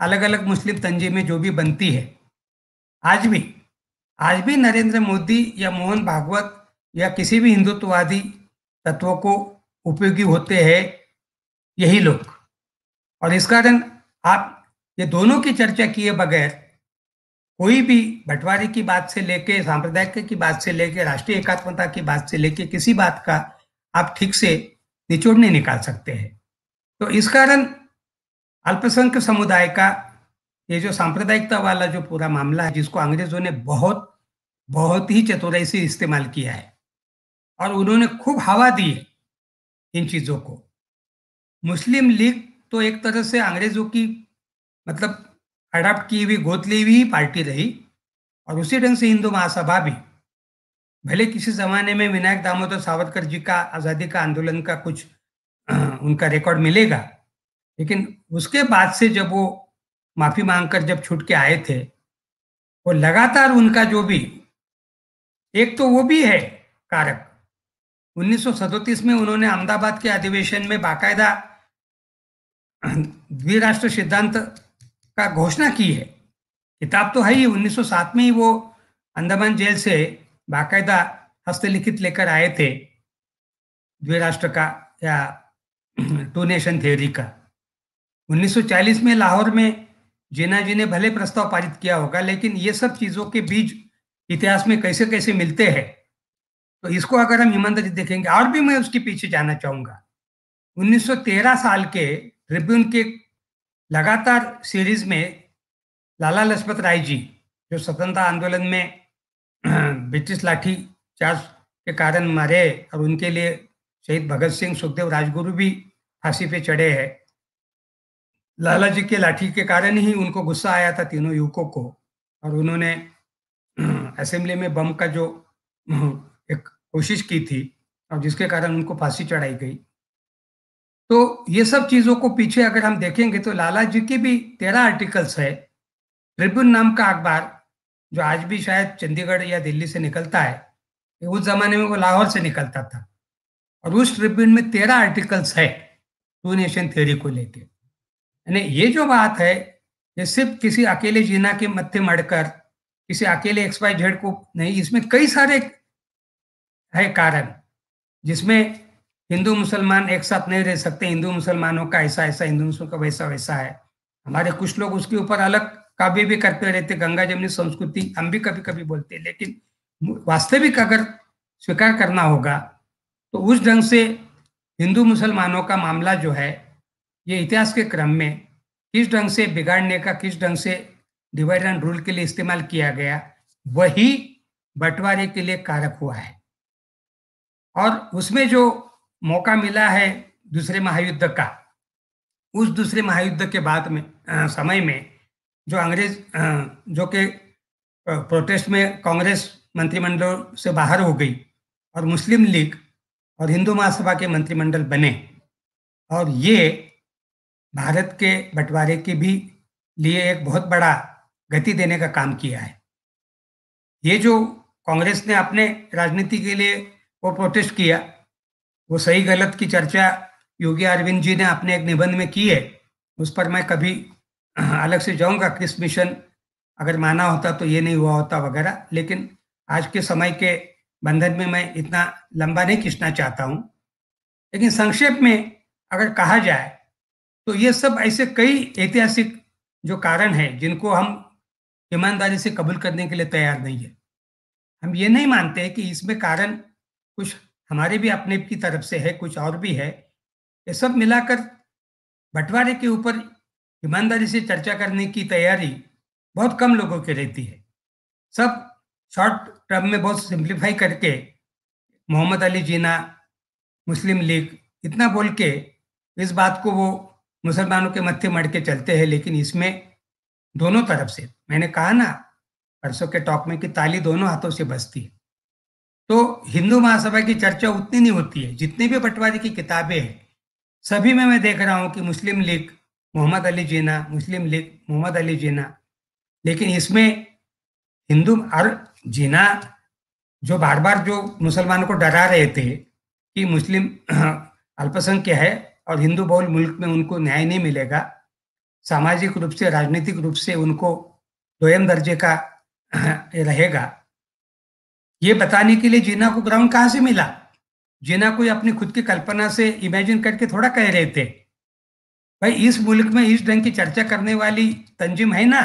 Speaker 1: अलग अलग मुस्लिम तंजीमें जो भी बनती है आज भी आज भी नरेंद्र मोदी या मोहन भागवत या किसी भी हिंदुत्ववादी तत्वों को उपयोगी होते हैं यही लोग और इस कारण आप ये दोनों की चर्चा किए बगैर कोई भी बंटवारे की बात से लेके सांप्रदायिक की बात से लेके राष्ट्रीय एकात्मता की बात से लेके किसी बात का आप ठीक से निचोड़ नहीं निकाल सकते हैं तो इस कारण अल्पसंख्य समुदाय का ये जो सांप्रदायिकता वाला जो पूरा मामला है जिसको अंग्रेजों ने बहुत बहुत ही चतुराई से इस्तेमाल किया है और उन्होंने खूब हवा दी है इन चीज़ों को मुस्लिम लीग तो एक तरह से अंग्रेजों की मतलब अडॉप्ट की हुई गोद ली हुई पार्टी रही और उसी ढंग से हिंदू महासभा भी भले किसी ज़माने में विनायक दामोदर सावरकर जी का आज़ादी का आंदोलन का कुछ उनका रिकॉर्ड मिलेगा लेकिन उसके बाद से जब वो माफी मांगकर जब छूट के आए थे वो लगातार उनका जो भी एक तो वो भी है कारक उन्नीस में उन्होंने अहमदाबाद के अधिवेशन में बाकायदा द्विराष्ट्र सिद्धांत का घोषणा की है किताब तो है ही 1907 में ही वो अंडमान जेल से बाकायदा हस्तलिखित लेकर आए थे द्विराष्ट्र का या टू नेशन थ्योरी का 1940 में लाहौर में जेना जी ने भले प्रस्ताव पारित किया होगा लेकिन ये सब चीज़ों के बीच इतिहास में कैसे कैसे मिलते हैं तो इसको अगर हम ईमानदारी देखेंगे और भी मैं उसके पीछे जाना चाहूँगा 1913 साल के ट्रिब्यून के लगातार सीरीज में लाला लजपत राय जी जो स्वतंत्रता आंदोलन में ब्रिटिश लाठी चार्ज के कारण मारे और उनके लिए शहीद भगत सिंह सुखदेव राजगुरु भी फांसी पे चढ़े हैं लाला जी के लाठी के कारण ही उनको गुस्सा आया था तीनों युवकों को और उन्होंने असेंबली में बम का जो एक कोशिश की थी और जिसके कारण उनको फांसी चढ़ाई गई तो ये सब चीज़ों को पीछे अगर हम देखेंगे तो लाला जी की भी तेरह आर्टिकल्स है ट्रिब्यून नाम का अखबार जो आज भी शायद चंडीगढ़ या दिल्ली से निकलता है उस जमाने में वो लाहौर से निकलता था और उस ट्रिब्यून में तेरह आर्टिकल्स है टू नेशन थ्योरी को लेकर यानी ये जो बात है ये सिर्फ किसी अकेले जीना के मत्थे मड़कर किसी अकेले एक्स वाई जेड को नहीं इसमें कई सारे है कारण जिसमें हिंदू मुसलमान एक साथ नहीं रह सकते हिंदू मुसलमानों का ऐसा ऐसा हिंदू मुसलमान का वैसा वैसा है हमारे कुछ लोग उसके ऊपर अलग काव्य भी करते रहते गंगा जमनी संस्कृति हम भी कभी कभी बोलते हैं लेकिन वास्तविक अगर स्वीकार करना होगा तो उस ढंग से हिंदू मुसलमानों का मामला जो है ये इतिहास के क्रम में किस ढंग से बिगाड़ने का किस ढंग से डिवाइड एंड रूल के लिए इस्तेमाल किया गया वही बंटवारे के लिए कारक हुआ है और उसमें जो मौका मिला है दूसरे महायुद्ध का उस दूसरे महायुद्ध के बाद में आ, समय में जो अंग्रेज आ, जो के प्रोटेस्ट में कांग्रेस मंत्रिमंडल से बाहर हो गई और मुस्लिम लीग और हिंदू महासभा के मंत्रिमंडल बने और ये भारत के बंटवारे के भी लिए एक बहुत बड़ा गति देने का काम किया है ये जो कांग्रेस ने अपने राजनीति के लिए वो प्रोटेस्ट किया वो सही गलत की चर्चा योगी अरविंद जी ने अपने एक निबंध में की है उस पर मैं कभी अलग से जाऊंगा क्रिस मिशन अगर माना होता तो ये नहीं हुआ होता वगैरह लेकिन आज के समय के बंधन में मैं इतना लंबा नहीं खींचना चाहता हूँ लेकिन संक्षेप में अगर कहा जाए तो ये सब ऐसे कई ऐतिहासिक जो कारण हैं जिनको हम ईमानदारी से कबूल करने के लिए तैयार नहीं है हम ये नहीं मानते कि इसमें कारण कुछ हमारे भी अपने की तरफ से है कुछ और भी है ये सब मिलाकर बंटवारे के ऊपर ईमानदारी से चर्चा करने की तैयारी बहुत कम लोगों की रहती है सब शॉर्ट टर्म में बहुत सिंप्लीफाई करके मोहम्मद अली जीना मुस्लिम लीग इतना बोल के इस बात को वो मुसलमानों के मत्थे मड़ के चलते हैं लेकिन इसमें दोनों तरफ से मैंने कहा ना परसों के टॉक में कि ताली दोनों हाथों से बजती है तो हिंदू महासभा की चर्चा उतनी नहीं होती है जितनी भी पटवारी की किताबें हैं सभी में मैं देख रहा हूँ कि मुस्लिम लीग मोहम्मद अली जीना मुस्लिम लीग मोहम्मद अली जीना लेकिन इसमें हिंदू और जीना जो बार बार जो मुसलमानों को डरा रहे थे कि मुस्लिम अल्पसंख्य है और हिंदू बहुल मुल्क में उनको न्याय नहीं मिलेगा सामाजिक रूप से राजनीतिक रूप से उनको दोयम दर्जे का रहेगा ये बताने के लिए जीना को ग्राउंड कहाँ से मिला जीना को अपनी खुद की कल्पना से इमेजिन करके थोड़ा कह रहे थे भाई इस मुल्क में इस ढंग की चर्चा करने वाली तंजीम है ना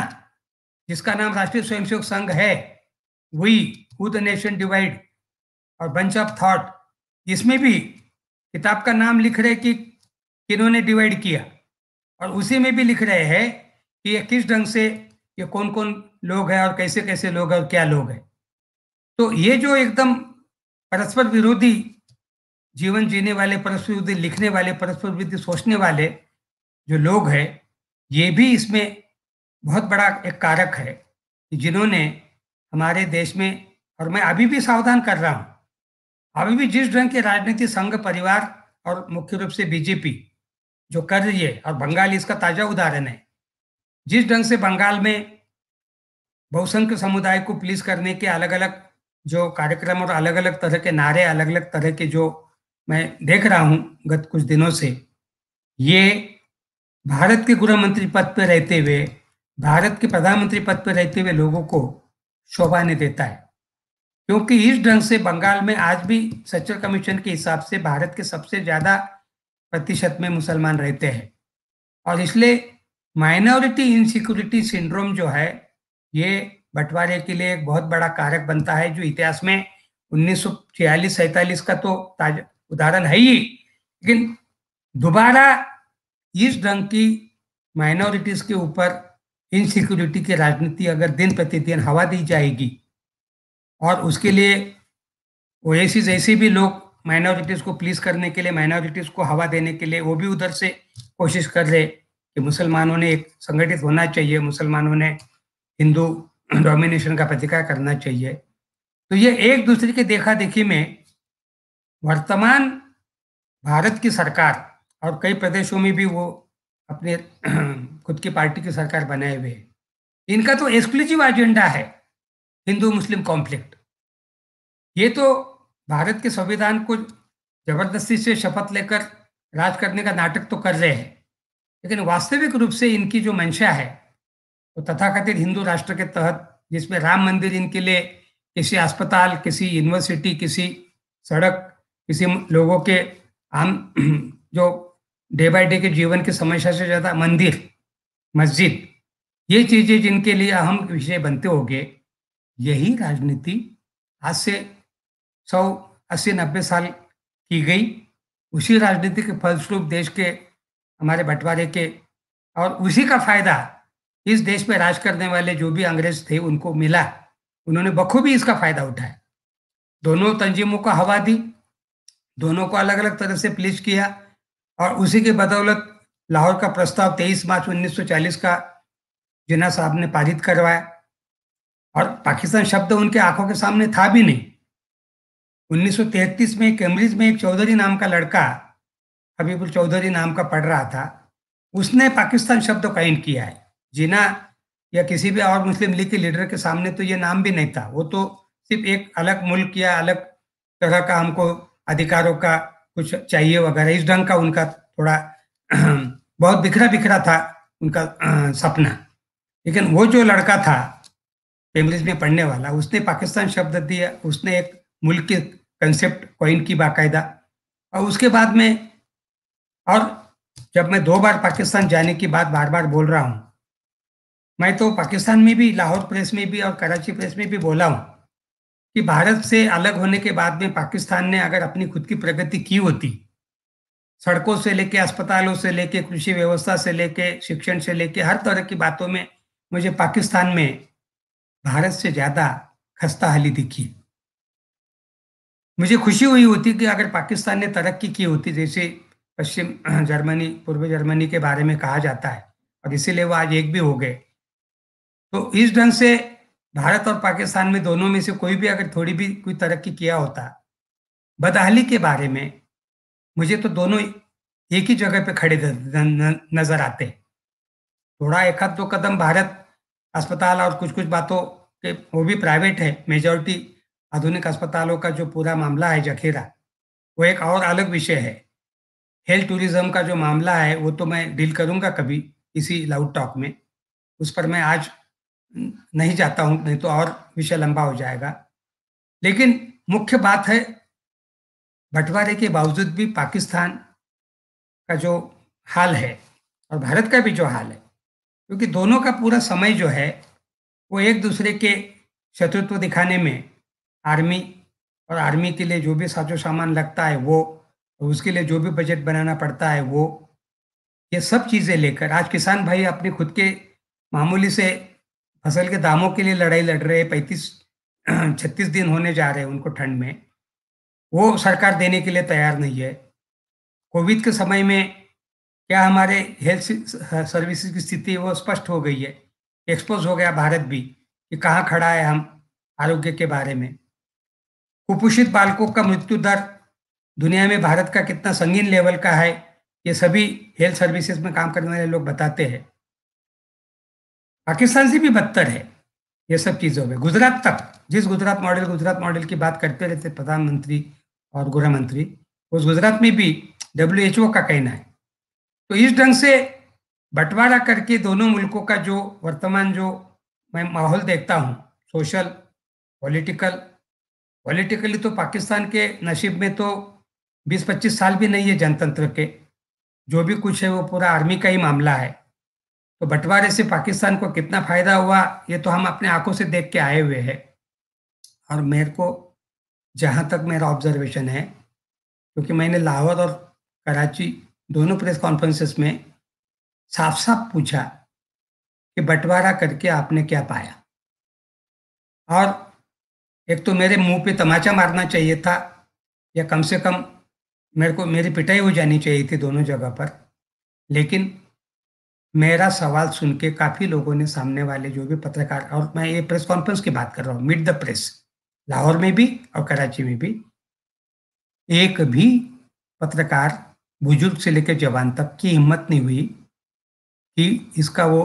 Speaker 1: जिसका नाम राष्ट्रीय स्वयंसेवक संघ है वही हु द नेशन डिवाइड और बंच ऑफ थॉट इसमें भी किताब का नाम लिख रहे कि किन्होंने डिवाइड किया और उसी में भी लिख रहे हैं कि ये किस ढंग से ये कौन कौन लोग हैं और कैसे कैसे लोग हैं और क्या लोग हैं तो ये जो एकदम परस्पर विरोधी जीवन जीने वाले परस्पर विरोधी लिखने वाले परस्पर विरोधी सोचने वाले जो लोग हैं ये भी इसमें बहुत बड़ा एक कारक है कि जिन्होंने हमारे देश में और मैं अभी भी सावधान कर रहा हूँ अभी भी जिस ढंग के राजनीति संघ परिवार और मुख्य रूप से बीजेपी जो कर रही है और बंगाल इसका ताजा उदाहरण है जिस ढंग से बंगाल में बहुसंख्य समुदाय को प्लीज करने के अलग अलग जो कार्यक्रम और अलग अलग तरह के नारे अलग अलग तरह के जो मैं देख रहा हूं गत कुछ दिनों से ये भारत के गृह मंत्री पद पर रहते हुए भारत के प्रधानमंत्री पद पर रहते हुए लोगों को शोभा नहीं देता है क्योंकि इस ढंग से बंगाल में आज भी सचर कमीशन के हिसाब से भारत के सबसे ज्यादा प्रतिशत में मुसलमान रहते हैं और इसलिए माइनॉरिटी इनसिक्योरिटी सिंड्रोम जो है ये बंटवारे के लिए एक बहुत बड़ा कारक बनता है जो इतिहास में उन्नीस सौ छियालीस सैतालीस का तो उदाहरण है ही लेकिन दोबारा इस ढंग की माइनॉरिटीज के ऊपर इनसिक्योरिटी की राजनीति अगर दिन प्रतिदिन हवा दी जाएगी और उसके लिए ओएसी जैसे भी लोग माइनॉरिटीज को प्लीज करने के लिए माइनॉरिटीज को हवा देने के लिए वो भी उधर से कोशिश कर रहे कि मुसलमानों ने एक संगठित होना चाहिए मुसलमानों ने हिंदू डोमिनेशन का प्रतिकार करना चाहिए तो ये एक दूसरे के देखा देखी में वर्तमान भारत की सरकार और कई प्रदेशों में भी वो अपने खुद की पार्टी की सरकार बनाए हुए है इनका तो एक्सक्लूसिव एजेंडा है हिंदू मुस्लिम कॉन्फ्लिक्ट ये तो भारत के संविधान को जबरदस्ती से शपथ लेकर राज करने का नाटक तो कर रहे हैं लेकिन वास्तविक रूप से इनकी जो मंशा है वो तो तथाकथित हिंदू राष्ट्र के तहत जिसमें राम मंदिर इनके लिए किसी अस्पताल किसी यूनिवर्सिटी किसी सड़क किसी लोगों के आम जो डे बाय डे के जीवन की समस्या से ज़्यादा मंदिर मस्जिद ये चीज़ें जिनके लिए अहम विषय बनते होंगे यही राजनीति आज से सौ अस्सी नब्बे साल की गई उसी राजनीति के फलस्वरूप देश के हमारे बंटवारे के और उसी का फायदा इस देश में राज करने वाले जो भी अंग्रेज थे उनको मिला उन्होंने बखूबी इसका फायदा उठाया दोनों तंजीमों को हवा दी दोनों को अलग अलग तरह से प्लीज किया और उसी के बदौलत लाहौर का प्रस्ताव 23 मार्च 1940 का जिना साहब ने पारित करवाया और पाकिस्तान शब्द उनके आंखों के सामने था भी नहीं 1933 में कैम्ब्रिज में एक चौधरी नाम का लड़का हबीबुल चौधरी नाम का पढ़ रहा था उसने पाकिस्तान शब्द काइन किया है जिना या किसी भी और मुस्लिम लीग के लीडर के सामने तो ये नाम भी नहीं था वो तो सिर्फ एक अलग मुल्क या अलग तरह का हमको अधिकारों का कुछ चाहिए वगैरह इस ढंग का उनका थोड़ा बहुत बिखरा बिखरा था उनका सपना लेकिन वो जो लड़का था कैम्ब्रिज में पढ़ने वाला उसने पाकिस्तान शब्द दिया उसने एक मुल्क के कंसेप्ट कॉइन की बाकायदा और उसके बाद में और जब मैं दो बार पाकिस्तान जाने की बात बार बार बोल रहा हूँ मैं तो पाकिस्तान में भी लाहौर प्रेस में भी और कराची प्रेस में भी बोला हूँ कि भारत से अलग होने के बाद में पाकिस्तान ने अगर अपनी खुद की प्रगति की होती सड़कों से लेके अस्पतालों से लेके कृषि व्यवस्था से लेके शिक्षण से लेके हर तरह की बातों में मुझे पाकिस्तान में भारत से ज़्यादा खस्ता हाली दिखी मुझे खुशी हुई होती कि अगर पाकिस्तान ने तरक्की की होती जैसे पश्चिम जर्मनी पूर्व जर्मनी के बारे में कहा जाता है और इसीलिए वो आज एक भी हो गए तो इस ढंग से भारत और पाकिस्तान में दोनों में से कोई भी अगर थोड़ी भी कोई तरक्की किया होता बदहाली के बारे में मुझे तो दोनों एक ही जगह पे खड़े नजर आते थोड़ा एक आध दो कदम भारत अस्पताल और कुछ कुछ बातों के वो भी प्राइवेट है मेजोरिटी आधुनिक अस्पतालों का जो पूरा मामला है जखेरा वो एक और अलग विषय है हेल्थ टूरिज्म का जो मामला है वो तो मैं डील करूंगा कभी इसी लाउड टॉक में उस पर मैं आज नहीं जाता हूं नहीं तो और विषय लंबा हो जाएगा लेकिन मुख्य बात है बंटवारे के बावजूद भी पाकिस्तान का जो हाल है और भारत का भी जो हाल है क्योंकि दोनों का पूरा समय जो है वो एक दूसरे के शत्रुत्व दिखाने में आर्मी और आर्मी के लिए जो भी साजो सामान लगता है वो उसके लिए जो भी बजट बनाना पड़ता है वो ये सब चीज़ें लेकर आज किसान भाई अपने खुद के मामूली से फसल के दामों के लिए लड़ाई लड़ रहे हैं पैंतीस छत्तीस दिन होने जा रहे हैं उनको ठंड में वो सरकार देने के लिए तैयार नहीं है कोविड के समय में क्या हमारे हेल्थ सर्विसेज की स्थिति वो स्पष्ट हो गई है एक्सपोज हो गया भारत भी कि कहाँ खड़ा है हम आरोग्य के बारे में कुपोषित बालकों का मृत्यु दर दुनिया में भारत का कितना संगीन लेवल का है ये सभी हेल्थ सर्विसेज में काम करने वाले लोग बताते हैं पाकिस्तान से भी बदतर है ये सब चीज़ों में गुजरात तक जिस गुजरात मॉडल गुजरात मॉडल की बात करते रहते प्रधानमंत्री और गृह मंत्री उस गुजरात में भी डब्ल्यू का कहना है तो इस ढंग से बंटवारा करके दोनों मुल्कों का जो वर्तमान जो मैं माहौल देखता हूँ सोशल पॉलिटिकल पॉलिटिकली तो पाकिस्तान के नसीब में तो 20-25 साल भी नहीं है जनतंत्र के जो भी कुछ है वो पूरा आर्मी का ही मामला है तो बंटवारे से पाकिस्तान को कितना फायदा हुआ ये तो हम अपने आंखों से देख के आए हुए हैं और मेरे को जहाँ तक मेरा ऑब्जर्वेशन है क्योंकि मैंने लाहौर और कराची दोनों प्रेस कॉन्फ्रेंसेस में साफ साफ पूछा कि बंटवारा करके आपने क्या पाया और एक तो मेरे मुंह पे तमाचा मारना चाहिए था या कम से कम मेरे को मेरी पिटाई हो जानी चाहिए थी दोनों जगह पर लेकिन मेरा सवाल सुन के काफ़ी लोगों ने सामने वाले जो भी पत्रकार और मैं ये प्रेस कॉन्फ्रेंस की बात कर रहा हूँ मिट द प्रेस लाहौर में भी और कराची में भी एक भी पत्रकार बुजुर्ग से लेकर जवान तक की हिम्मत नहीं हुई कि इसका वो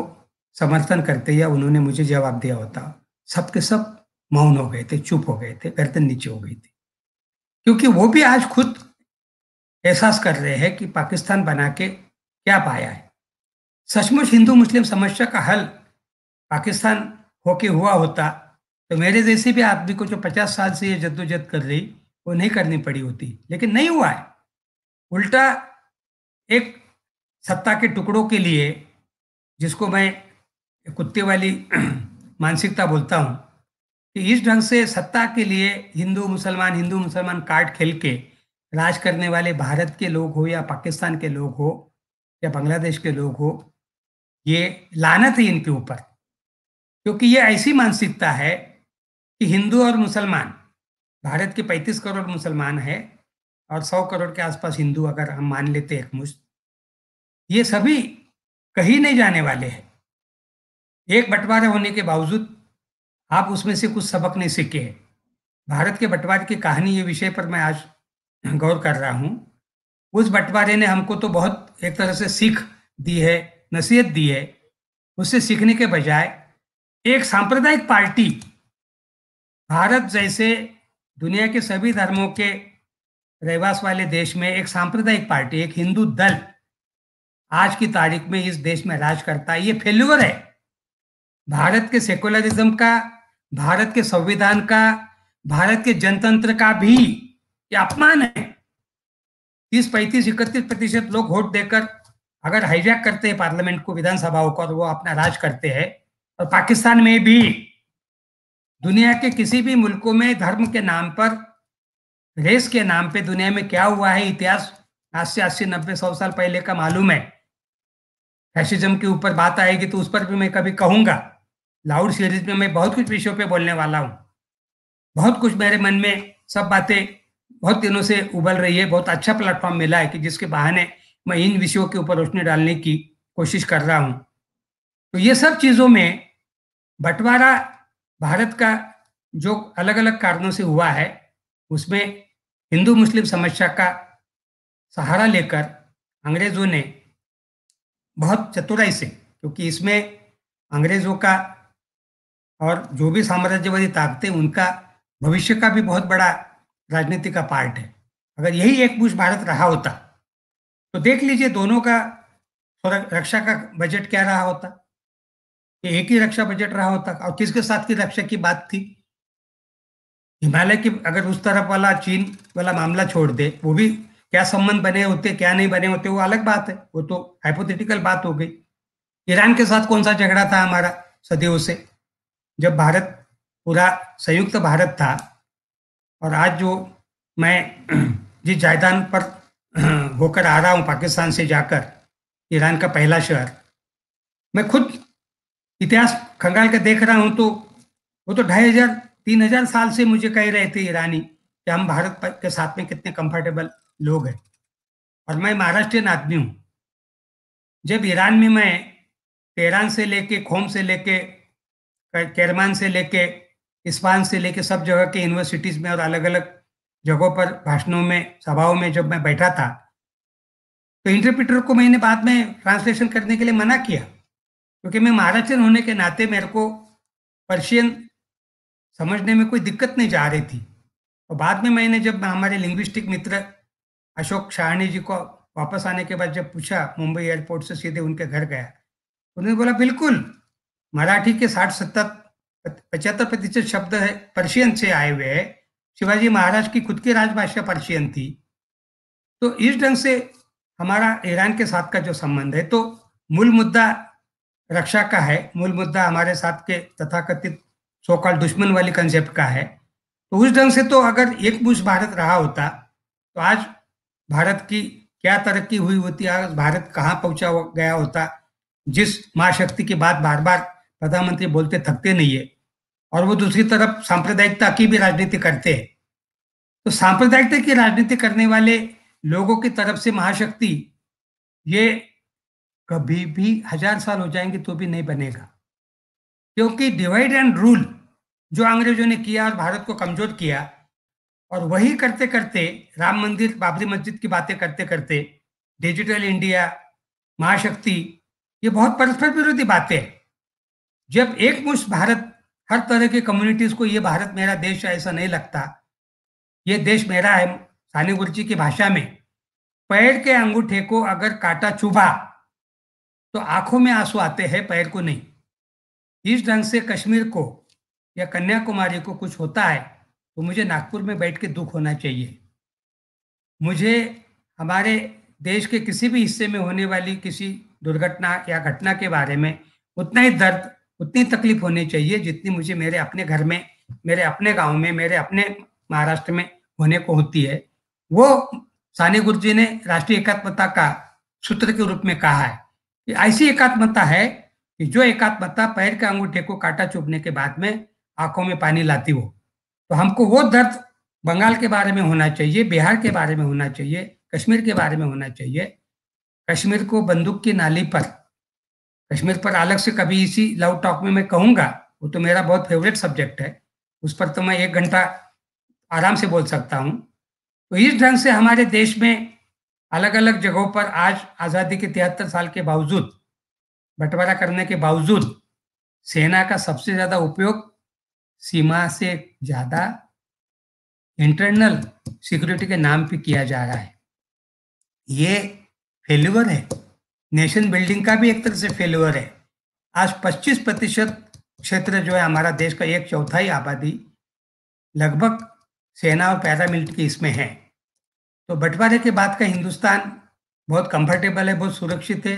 Speaker 1: समर्थन करते या उन्होंने मुझे जवाब दिया होता सब के सब मौन हो गए थे चुप हो गए थे गर्दन नीचे हो गई थी क्योंकि वो भी आज खुद एहसास कर रहे हैं कि पाकिस्तान बना के क्या पाया है सचमुच हिंदू मुस्लिम समस्या का हल पाकिस्तान होके हुआ होता तो मेरे जैसे भी आदमी को जो पचास साल से ये जद्दोजहद कर रही वो नहीं करनी पड़ी होती लेकिन नहीं हुआ है उल्टा एक सत्ता के टुकड़ों के लिए जिसको मैं कुत्ते वाली मानसिकता बोलता हूँ इस ढंग से सत्ता के लिए हिंदू मुसलमान हिंदू मुसलमान कार्ड खेल के राज करने वाले भारत के लोग हो या पाकिस्तान के लोग हो या बांग्लादेश के लोग हो ये लानत है इनके ऊपर क्योंकि ये ऐसी मानसिकता है कि हिंदू और मुसलमान भारत के 35 करोड़ मुसलमान है और 100 करोड़ के आसपास हिंदू अगर हम मान लेते एकमुश्त ये सभी कहीं नहीं जाने वाले हैं एक बंटवारा होने के बावजूद आप उसमें से कुछ सबक नहीं सीखे हैं भारत के बंटवारे की कहानी ये विषय पर मैं आज गौर कर रहा हूँ उस बंटवारे ने हमको तो बहुत एक तरह से सीख दी है नसीहत दी है उससे सीखने के बजाय एक सांप्रदायिक पार्टी भारत जैसे दुनिया के सभी धर्मों के रहवास वाले देश में एक सांप्रदायिक पार्टी एक हिंदू दल आज की तारीख में इस देश में राज करता है ये फेल्यूर है भारत के सेकुलरिज्म का भारत के संविधान का भारत के जनतंत्र का भी ये अपमान है तीस पैंतीस इकतीस प्रतिशत लोग वोट देकर अगर हाईजैक करते हैं पार्लियामेंट को विधानसभाओं को और तो वो अपना राज करते हैं और पाकिस्तान में भी दुनिया के किसी भी मुल्कों में धर्म के नाम पर रेस के नाम पे दुनिया में क्या हुआ है इतिहास आज से अस्सी नब्बे सौ साल पहले का मालूम है फैसिज्म के ऊपर बात आएगी तो उस पर भी मैं कभी कहूंगा लाउड सीरीज में मैं बहुत कुछ विषयों पे बोलने वाला हूँ बहुत कुछ मेरे मन में सब बातें बहुत दिनों से उबल रही है बहुत अच्छा प्लेटफॉर्म मिला है कि जिसके बहाने मैं इन विषयों के ऊपर रोशनी डालने की कोशिश कर रहा हूँ तो ये सब चीज़ों में बंटवारा भारत का जो अलग अलग कारणों से हुआ है उसमें हिंदू मुस्लिम समस्या का सहारा लेकर अंग्रेज़ों ने बहुत चतुराई से क्योंकि इसमें अंग्रेज़ों का और जो भी साम्राज्यवादी ताकतें उनका भविष्य का भी बहुत बड़ा राजनीति का पार्ट है अगर यही एक मुश भारत रहा होता तो देख लीजिए दोनों का रक्षा का बजट क्या रहा होता कि एक ही रक्षा बजट रहा होता और किसके साथ की रक्षा की बात थी हिमालय की अगर उस तरफ वाला चीन वाला मामला छोड़ दे वो भी क्या संबंध बने होते क्या नहीं बने होते वो अलग बात है वो तो हाइपोथेटिकल बात हो गई ईरान के साथ कौन सा झगड़ा था हमारा सदियों से जब भारत पूरा संयुक्त भारत था और आज जो मैं जिस जायदान पर होकर आ रहा हूँ पाकिस्तान से जाकर ईरान का पहला शहर मैं खुद इतिहास खंगाल कर देख रहा हूँ तो वो तो ढाई हजार तीन हजार साल से मुझे कह रहे थे ईरानी कि हम भारत के साथ में कितने कंफर्टेबल लोग हैं और मैं महाराष्ट्रीय आदमी हूँ जब ईरान में मैं तेहरान से लेके खोम से लेके केरमान से लेके इस्पान से लेके सब जगह के यूनिवर्सिटीज में और अलग अलग जगहों पर भाषणों में सभाओं में जब मैं बैठा था तो इंटरप्रिटर को मैंने बाद में ट्रांसलेशन करने के लिए मना किया क्योंकि मैं महाराष्ट्र होने के नाते मेरे को पर्शियन समझने में कोई दिक्कत नहीं जा रही थी और बाद में मैंने जब हमारे लिंग्विस्टिक मित्र अशोक शाहनी जी को वापस आने के बाद जब पूछा मुंबई एयरपोर्ट से सीधे उनके घर गया उन्होंने बोला बिल्कुल मराठी के साठ सत्तर पचहत्तर प्रतिशत शब्द है पर्शियन से आए हुए हैं शिवाजी महाराज की खुद की राजभाषा पर्शियन थी तो इस ढंग से हमारा ईरान के साथ का जो संबंध है तो मूल मुद्दा रक्षा का है मूल मुद्दा हमारे साथ के तथाकथित सोकाल दुश्मन वाली कंसेप्ट का है तो उस ढंग से तो अगर एक मुश भारत रहा होता तो आज भारत की क्या तरक्की हुई होती आज भारत कहाँ पहुंचा गया होता जिस महाशक्ति की बात बार बार प्रधानमंत्री बोलते थकते नहीं है और वो दूसरी तरफ सांप्रदायिकता की भी राजनीति करते हैं तो सांप्रदायिकता की राजनीति करने वाले लोगों की तरफ से महाशक्ति ये कभी भी हजार साल हो जाएंगे तो भी नहीं बनेगा क्योंकि डिवाइड एंड रूल जो अंग्रेजों ने किया और भारत को कमजोर किया और वही करते करते राम मंदिर बाबरी मस्जिद की बातें करते करते डिजिटल इंडिया महाशक्ति ये बहुत परस्पर विरोधी बातें हैं जब एक मुश्त भारत हर तरह के कम्युनिटीज को ये भारत मेरा देश है ऐसा नहीं लगता ये देश मेरा है सानी गुरुजी की भाषा में पैर के अंगूठे को अगर काटा चुभा तो आंखों में आंसू आते हैं पैर को नहीं इस ढंग से कश्मीर को या कन्याकुमारी को कुछ होता है तो मुझे नागपुर में बैठ के दुख होना चाहिए मुझे हमारे देश के किसी भी हिस्से में होने वाली किसी दुर्घटना या घटना के बारे में उतना ही दर्द उतनी तकलीफ होनी चाहिए जितनी मुझे मेरे अपने घर में मेरे अपने गांव में मेरे अपने महाराष्ट्र में होने को होती है वो सानी गुरु जी ने राष्ट्रीय एकात्मता का सूत्र के रूप में कहा है कि ऐसी एकात्मता है कि जो एकात्मता पैर के अंगूठे को काटा चुपने के बाद में आंखों में पानी लाती हो तो हमको वो दर्द बंगाल के बारे में होना चाहिए बिहार के बारे में होना चाहिए कश्मीर के बारे में होना चाहिए कश्मीर को बंदूक की नाली पर कश्मीर पर अलग से कभी इसी लव टॉक में मैं कहूँगा वो तो मेरा बहुत फेवरेट सब्जेक्ट है उस पर तो मैं एक घंटा आराम से बोल सकता हूँ तो इस ढंग से हमारे देश में अलग अलग जगहों पर आज आज़ादी के तिहत्तर साल के बावजूद बंटवारा करने के बावजूद सेना का सबसे ज़्यादा उपयोग सीमा से ज़्यादा इंटरनल सिक्योरिटी के नाम पे किया जा रहा है ये फेल्यूवर है नेशन बिल्डिंग का भी एक तरह से फेल्यूअर है आज 25 प्रतिशत क्षेत्र जो है हमारा देश का एक चौथाई आबादी लगभग सेना और पैरामिलिट्री इसमें है तो बंटवारे के बाद का हिंदुस्तान बहुत कंफर्टेबल है बहुत सुरक्षित है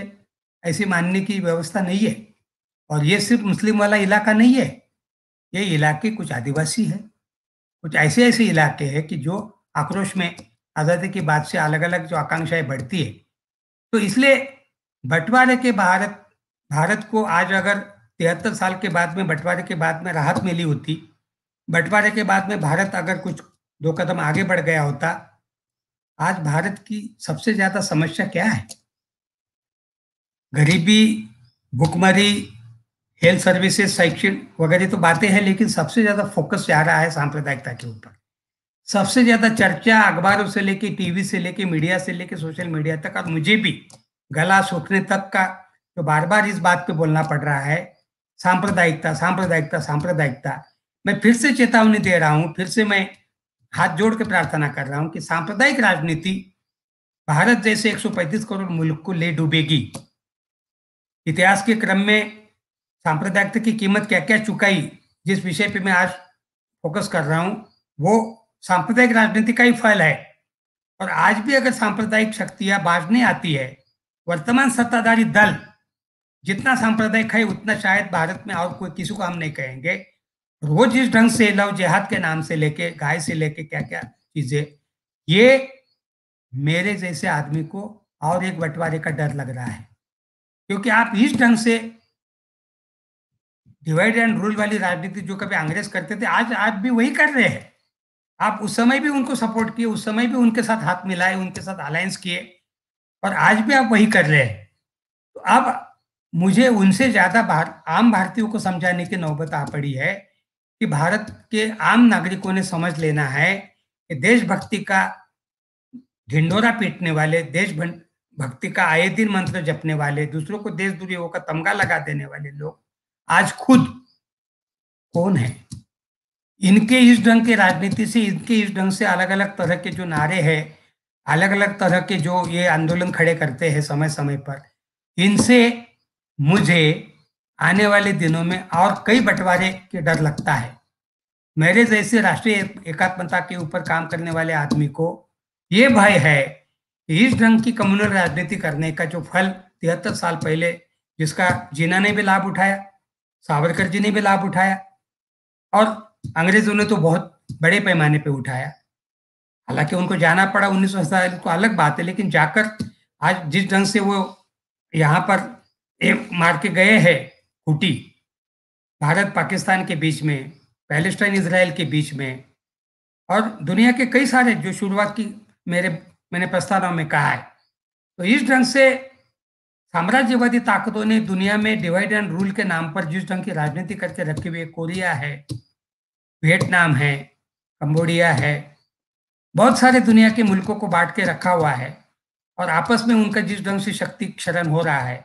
Speaker 1: ऐसी मानने की व्यवस्था नहीं है और ये सिर्फ मुस्लिम वाला इलाका नहीं है ये इलाके कुछ आदिवासी है कुछ ऐसे ऐसे इलाके हैं कि जो आक्रोश में आज़ादी के बाद से अलग अलग जो आकांक्षाएं बढ़ती है तो इसलिए बंटवारे के भारत भारत को आज अगर तिहत्तर साल के बाद में बंटवारे के बाद में राहत मिली होती बंटवारे के बाद में भारत अगर कुछ दो कदम आगे बढ़ गया होता आज भारत की सबसे ज्यादा समस्या क्या है गरीबी भुखमरी हेल्थ सर्विसेज शैक्षण वगैरह तो बातें हैं लेकिन सबसे ज्यादा फोकस जा रहा है सांप्रदायिकता के ऊपर सबसे ज्यादा चर्चा अखबारों से लेके टीवी से लेके मीडिया से लेके सोशल मीडिया तक और मुझे भी गला सूखने तक का जो बार बार इस बात पे बोलना पड़ रहा है सांप्रदायिकता सांप्रदायिकता सांप्रदायिकता मैं फिर से चेतावनी दे रहा हूं फिर से मैं हाथ जोड़ के प्रार्थना कर रहा हूं कि सांप्रदायिक राजनीति भारत जैसे 135 करोड़ मुल्क को ले डूबेगी इतिहास के क्रम में सांप्रदायिकता की कीमत क्या क्या चुकाई जिस विषय पे मैं आज फोकस कर रहा हूं वो सांप्रदायिक राजनीति का ही फल है और आज भी अगर सांप्रदायिक शक्तियां बाजने आती है वर्तमान सत्ताधारी दल जितना सांप्रदायिक है उतना शायद भारत में और कोई किसी को हम नहीं कहेंगे रोज इस ढंग से लव जिहाद के नाम से लेके गाय से लेके क्या क्या चीजें ये मेरे जैसे आदमी को और एक बंटवारे का डर लग रहा है क्योंकि आप इस ढंग से डिवाइड एंड रूल वाली राजनीति जो कभी अंग्रेज करते थे आज आप भी वही कर रहे हैं आप उस समय भी उनको सपोर्ट किए उस समय भी उनके साथ हाथ मिलाए उनके साथ अलायंस किए और आज भी आप वही कर रहे हैं तो अब मुझे उनसे ज्यादा भार, आम भारतीयों को समझाने की नौबत आ पड़ी है कि भारत के आम नागरिकों ने समझ लेना है कि देशभक्ति का ढिंडोरा पीटने वाले देश भक्ति का आए दिन मंत्र जपने वाले दूसरों को देश दुर्योग का तमगा लगा देने वाले लोग आज खुद कौन है इनके इस ढंग के राजनीति से इनके इस ढंग से अलग अलग तरह के जो नारे हैं अलग अलग तरह के जो ये आंदोलन खड़े करते हैं समय समय पर इनसे मुझे आने वाले दिनों में और कई बंटवारे के डर लगता है मेरे जैसे राष्ट्रीय एकात्मता के ऊपर काम करने वाले आदमी को ये भय है कि इस ढंग की कम्युनल राजनीति करने का जो फल तिहत्तर साल पहले जिसका जीना ने भी लाभ उठाया सावरकर जी ने भी लाभ उठाया और अंग्रेजों ने तो बहुत बड़े पैमाने पर उठाया हालांकि उनको जाना पड़ा उन्नीस सौ को अलग बात है लेकिन जाकर आज जिस ढंग से वो यहाँ पर मार के गए हैं खूटी भारत पाकिस्तान के बीच में पैलेस्टाइन इसराइल के बीच में और दुनिया के कई सारे जो शुरुआत की मेरे मैंने प्रस्तावना में कहा है तो इस ढंग से साम्राज्यवादी ताकतों ने दुनिया में डिवाइड एंड रूल के नाम पर जिस ढंग की राजनीति करके रखी हुई कोरिया है वियतनाम है कंबोडिया है बहुत सारे दुनिया के मुल्कों को बांट के रखा हुआ है और आपस में उनका जिस ढंग से शक्ति क्षरण हो रहा है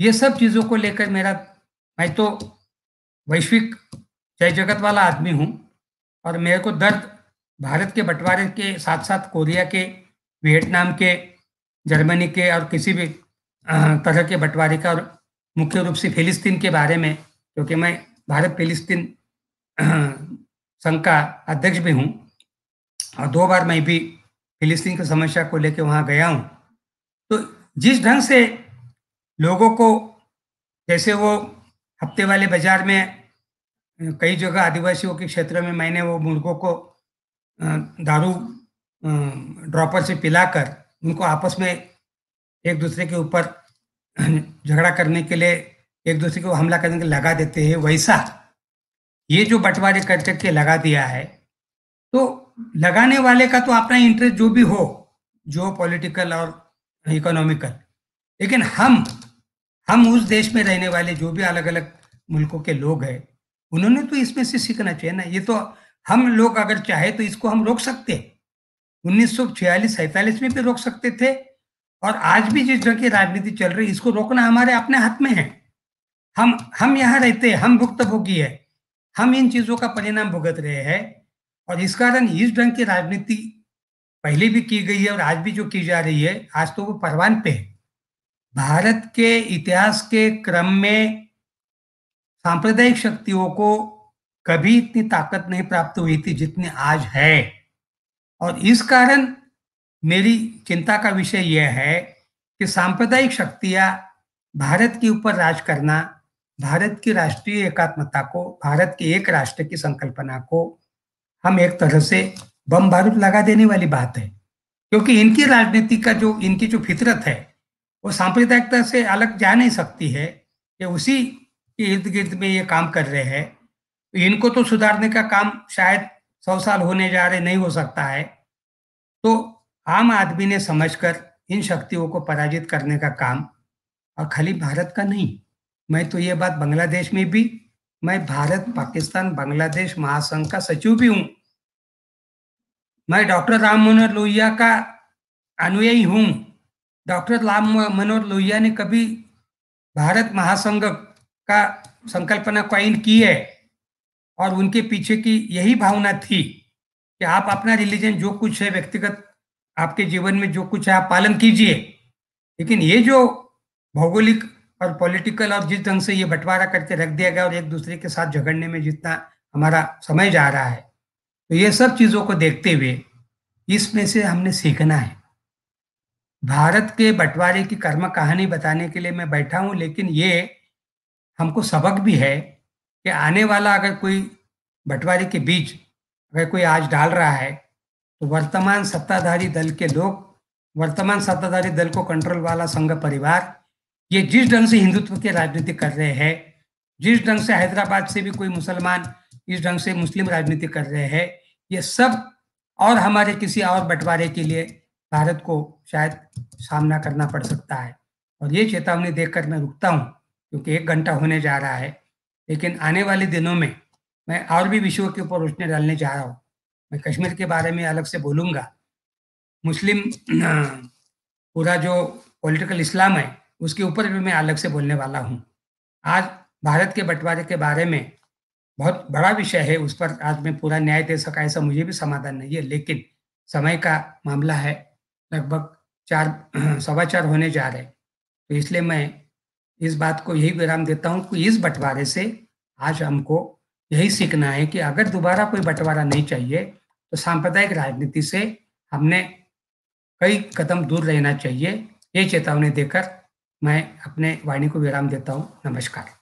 Speaker 1: ये सब चीज़ों को लेकर मेरा मैं तो वैश्विक जय जगत वाला आदमी हूँ और मेरे को दर्द भारत के बंटवारे के साथ साथ कोरिया के वियतनाम के जर्मनी के और किसी भी तरह के बंटवारे का और मुख्य रूप से फिलिस्तीन के बारे में क्योंकि मैं भारत फिलिस्तीन संघ का अध्यक्ष भी हूँ और दो बार मैं भी फिलिस्तीन की समस्या को लेकर वहाँ गया हूँ तो जिस ढंग से लोगों को जैसे वो हफ्ते वाले बाजार में कई जगह आदिवासियों के क्षेत्र में मैंने वो मुर्गों को दारू ड्रॉपर से पिलाकर उनको आपस में एक दूसरे के ऊपर झगड़ा करने के लिए एक दूसरे को हमला करने के लगा देते हैं वैसा ये जो बंटवारे करके लगा दिया है तो लगाने वाले का तो अपना इंटरेस्ट जो भी हो जो पॉलिटिकल और इकोनॉमिकल लेकिन हम हम उस देश में रहने वाले जो भी अलग अलग मुल्कों के लोग हैं उन्होंने तो इसमें से सीखना चाहिए ना ये तो हम लोग अगर चाहे तो इसको हम रोक सकते उन्नीस सौ छियालीस सैतालीस में भी रोक सकते थे और आज भी जिस जगह की राजनीति चल रही इसको रोकना हमारे अपने हाथ में है हम हम यहाँ रहते हैं हम भुक्त भोगी है हम इन चीजों का परिणाम भुगत रहे हैं और इस कारण इस ढंग की राजनीति पहले भी की गई है और आज भी जो की जा रही है आज तो वो परवान पे भारत के इतिहास के क्रम में सांप्रदायिक शक्तियों को कभी इतनी ताकत नहीं प्राप्त हुई थी जितनी आज है और इस कारण मेरी चिंता का विषय यह है कि सांप्रदायिक शक्तियां भारत के ऊपर राज करना भारत की राष्ट्रीय एकात्मता को भारत के एक राष्ट्र की संकल्पना को हम एक तरह से बम बारूद लगा देने वाली बात है क्योंकि इनकी राजनीति का जो इनकी जो फितरत है वो सांप्रदायिकता से अलग जा नहीं सकती है ये उसी के इर्द गिर्द में ये काम कर रहे हैं इनको तो सुधारने का काम शायद सौ साल होने जा रहे नहीं हो सकता है तो आम आदमी ने समझकर इन शक्तियों को पराजित करने का काम और खाली भारत का नहीं मैं तो ये बात बांग्लादेश में भी मैं भारत पाकिस्तान बांग्लादेश महासंघ का सचिव भी हूं मैं डॉक्टर राम मनोहर लोहिया का अनुयायी हूं डॉक्टर राम मनोहर लोहिया ने कभी भारत महासंघ का संकल्पना क्वाइन की है और उनके पीछे की यही भावना थी कि आप अपना रिलीजन जो कुछ है व्यक्तिगत आपके जीवन में जो कुछ है आप पालन कीजिए लेकिन ये जो भौगोलिक और पॉलिटिकल और जिस ढंग से ये बंटवारा करके रख दिया गया और एक दूसरे के साथ झगड़ने में जितना हमारा समय जा रहा है तो ये सब चीज़ों को देखते हुए इसमें से हमने सीखना है भारत के बंटवारे की कर्म कहानी बताने के लिए मैं बैठा हूँ लेकिन ये हमको सबक भी है कि आने वाला अगर कोई बंटवारे के बीच अगर कोई आज डाल रहा है तो वर्तमान सत्ताधारी दल के लोग वर्तमान सत्ताधारी दल को कंट्रोल वाला संघ परिवार ये जिस ढंग से हिंदुत्व के राजनीति कर रहे हैं जिस ढंग से हैदराबाद से भी कोई मुसलमान इस ढंग से मुस्लिम राजनीति कर रहे हैं ये सब और हमारे किसी और बंटवारे के लिए भारत को शायद सामना करना पड़ सकता है और ये चेतावनी देखकर मैं रुकता हूँ क्योंकि एक घंटा होने जा रहा है लेकिन आने वाले दिनों में मैं और भी विषयों के ऊपर रोशनी डालने जा रहा हूँ मैं कश्मीर के बारे में अलग से बोलूँगा मुस्लिम पूरा जो पॉलिटिकल इस्लाम है उसके ऊपर भी मैं अलग से बोलने वाला हूँ आज भारत के बंटवारे के बारे में बहुत बड़ा विषय है उस पर आज मैं पूरा न्याय दे सका ऐसा मुझे भी समाधान नहीं है लेकिन समय का मामला है लगभग चार सवा चार होने जा रहे तो इसलिए मैं इस बात को यही विराम देता हूँ कि इस बंटवारे से आज हमको यही सीखना है कि अगर दोबारा कोई बंटवारा नहीं चाहिए तो सांप्रदायिक राजनीति से हमने कई कदम दूर रहना चाहिए ये चेतावनी देकर मैं अपने वाणी को विराम देता हूँ नमस्कार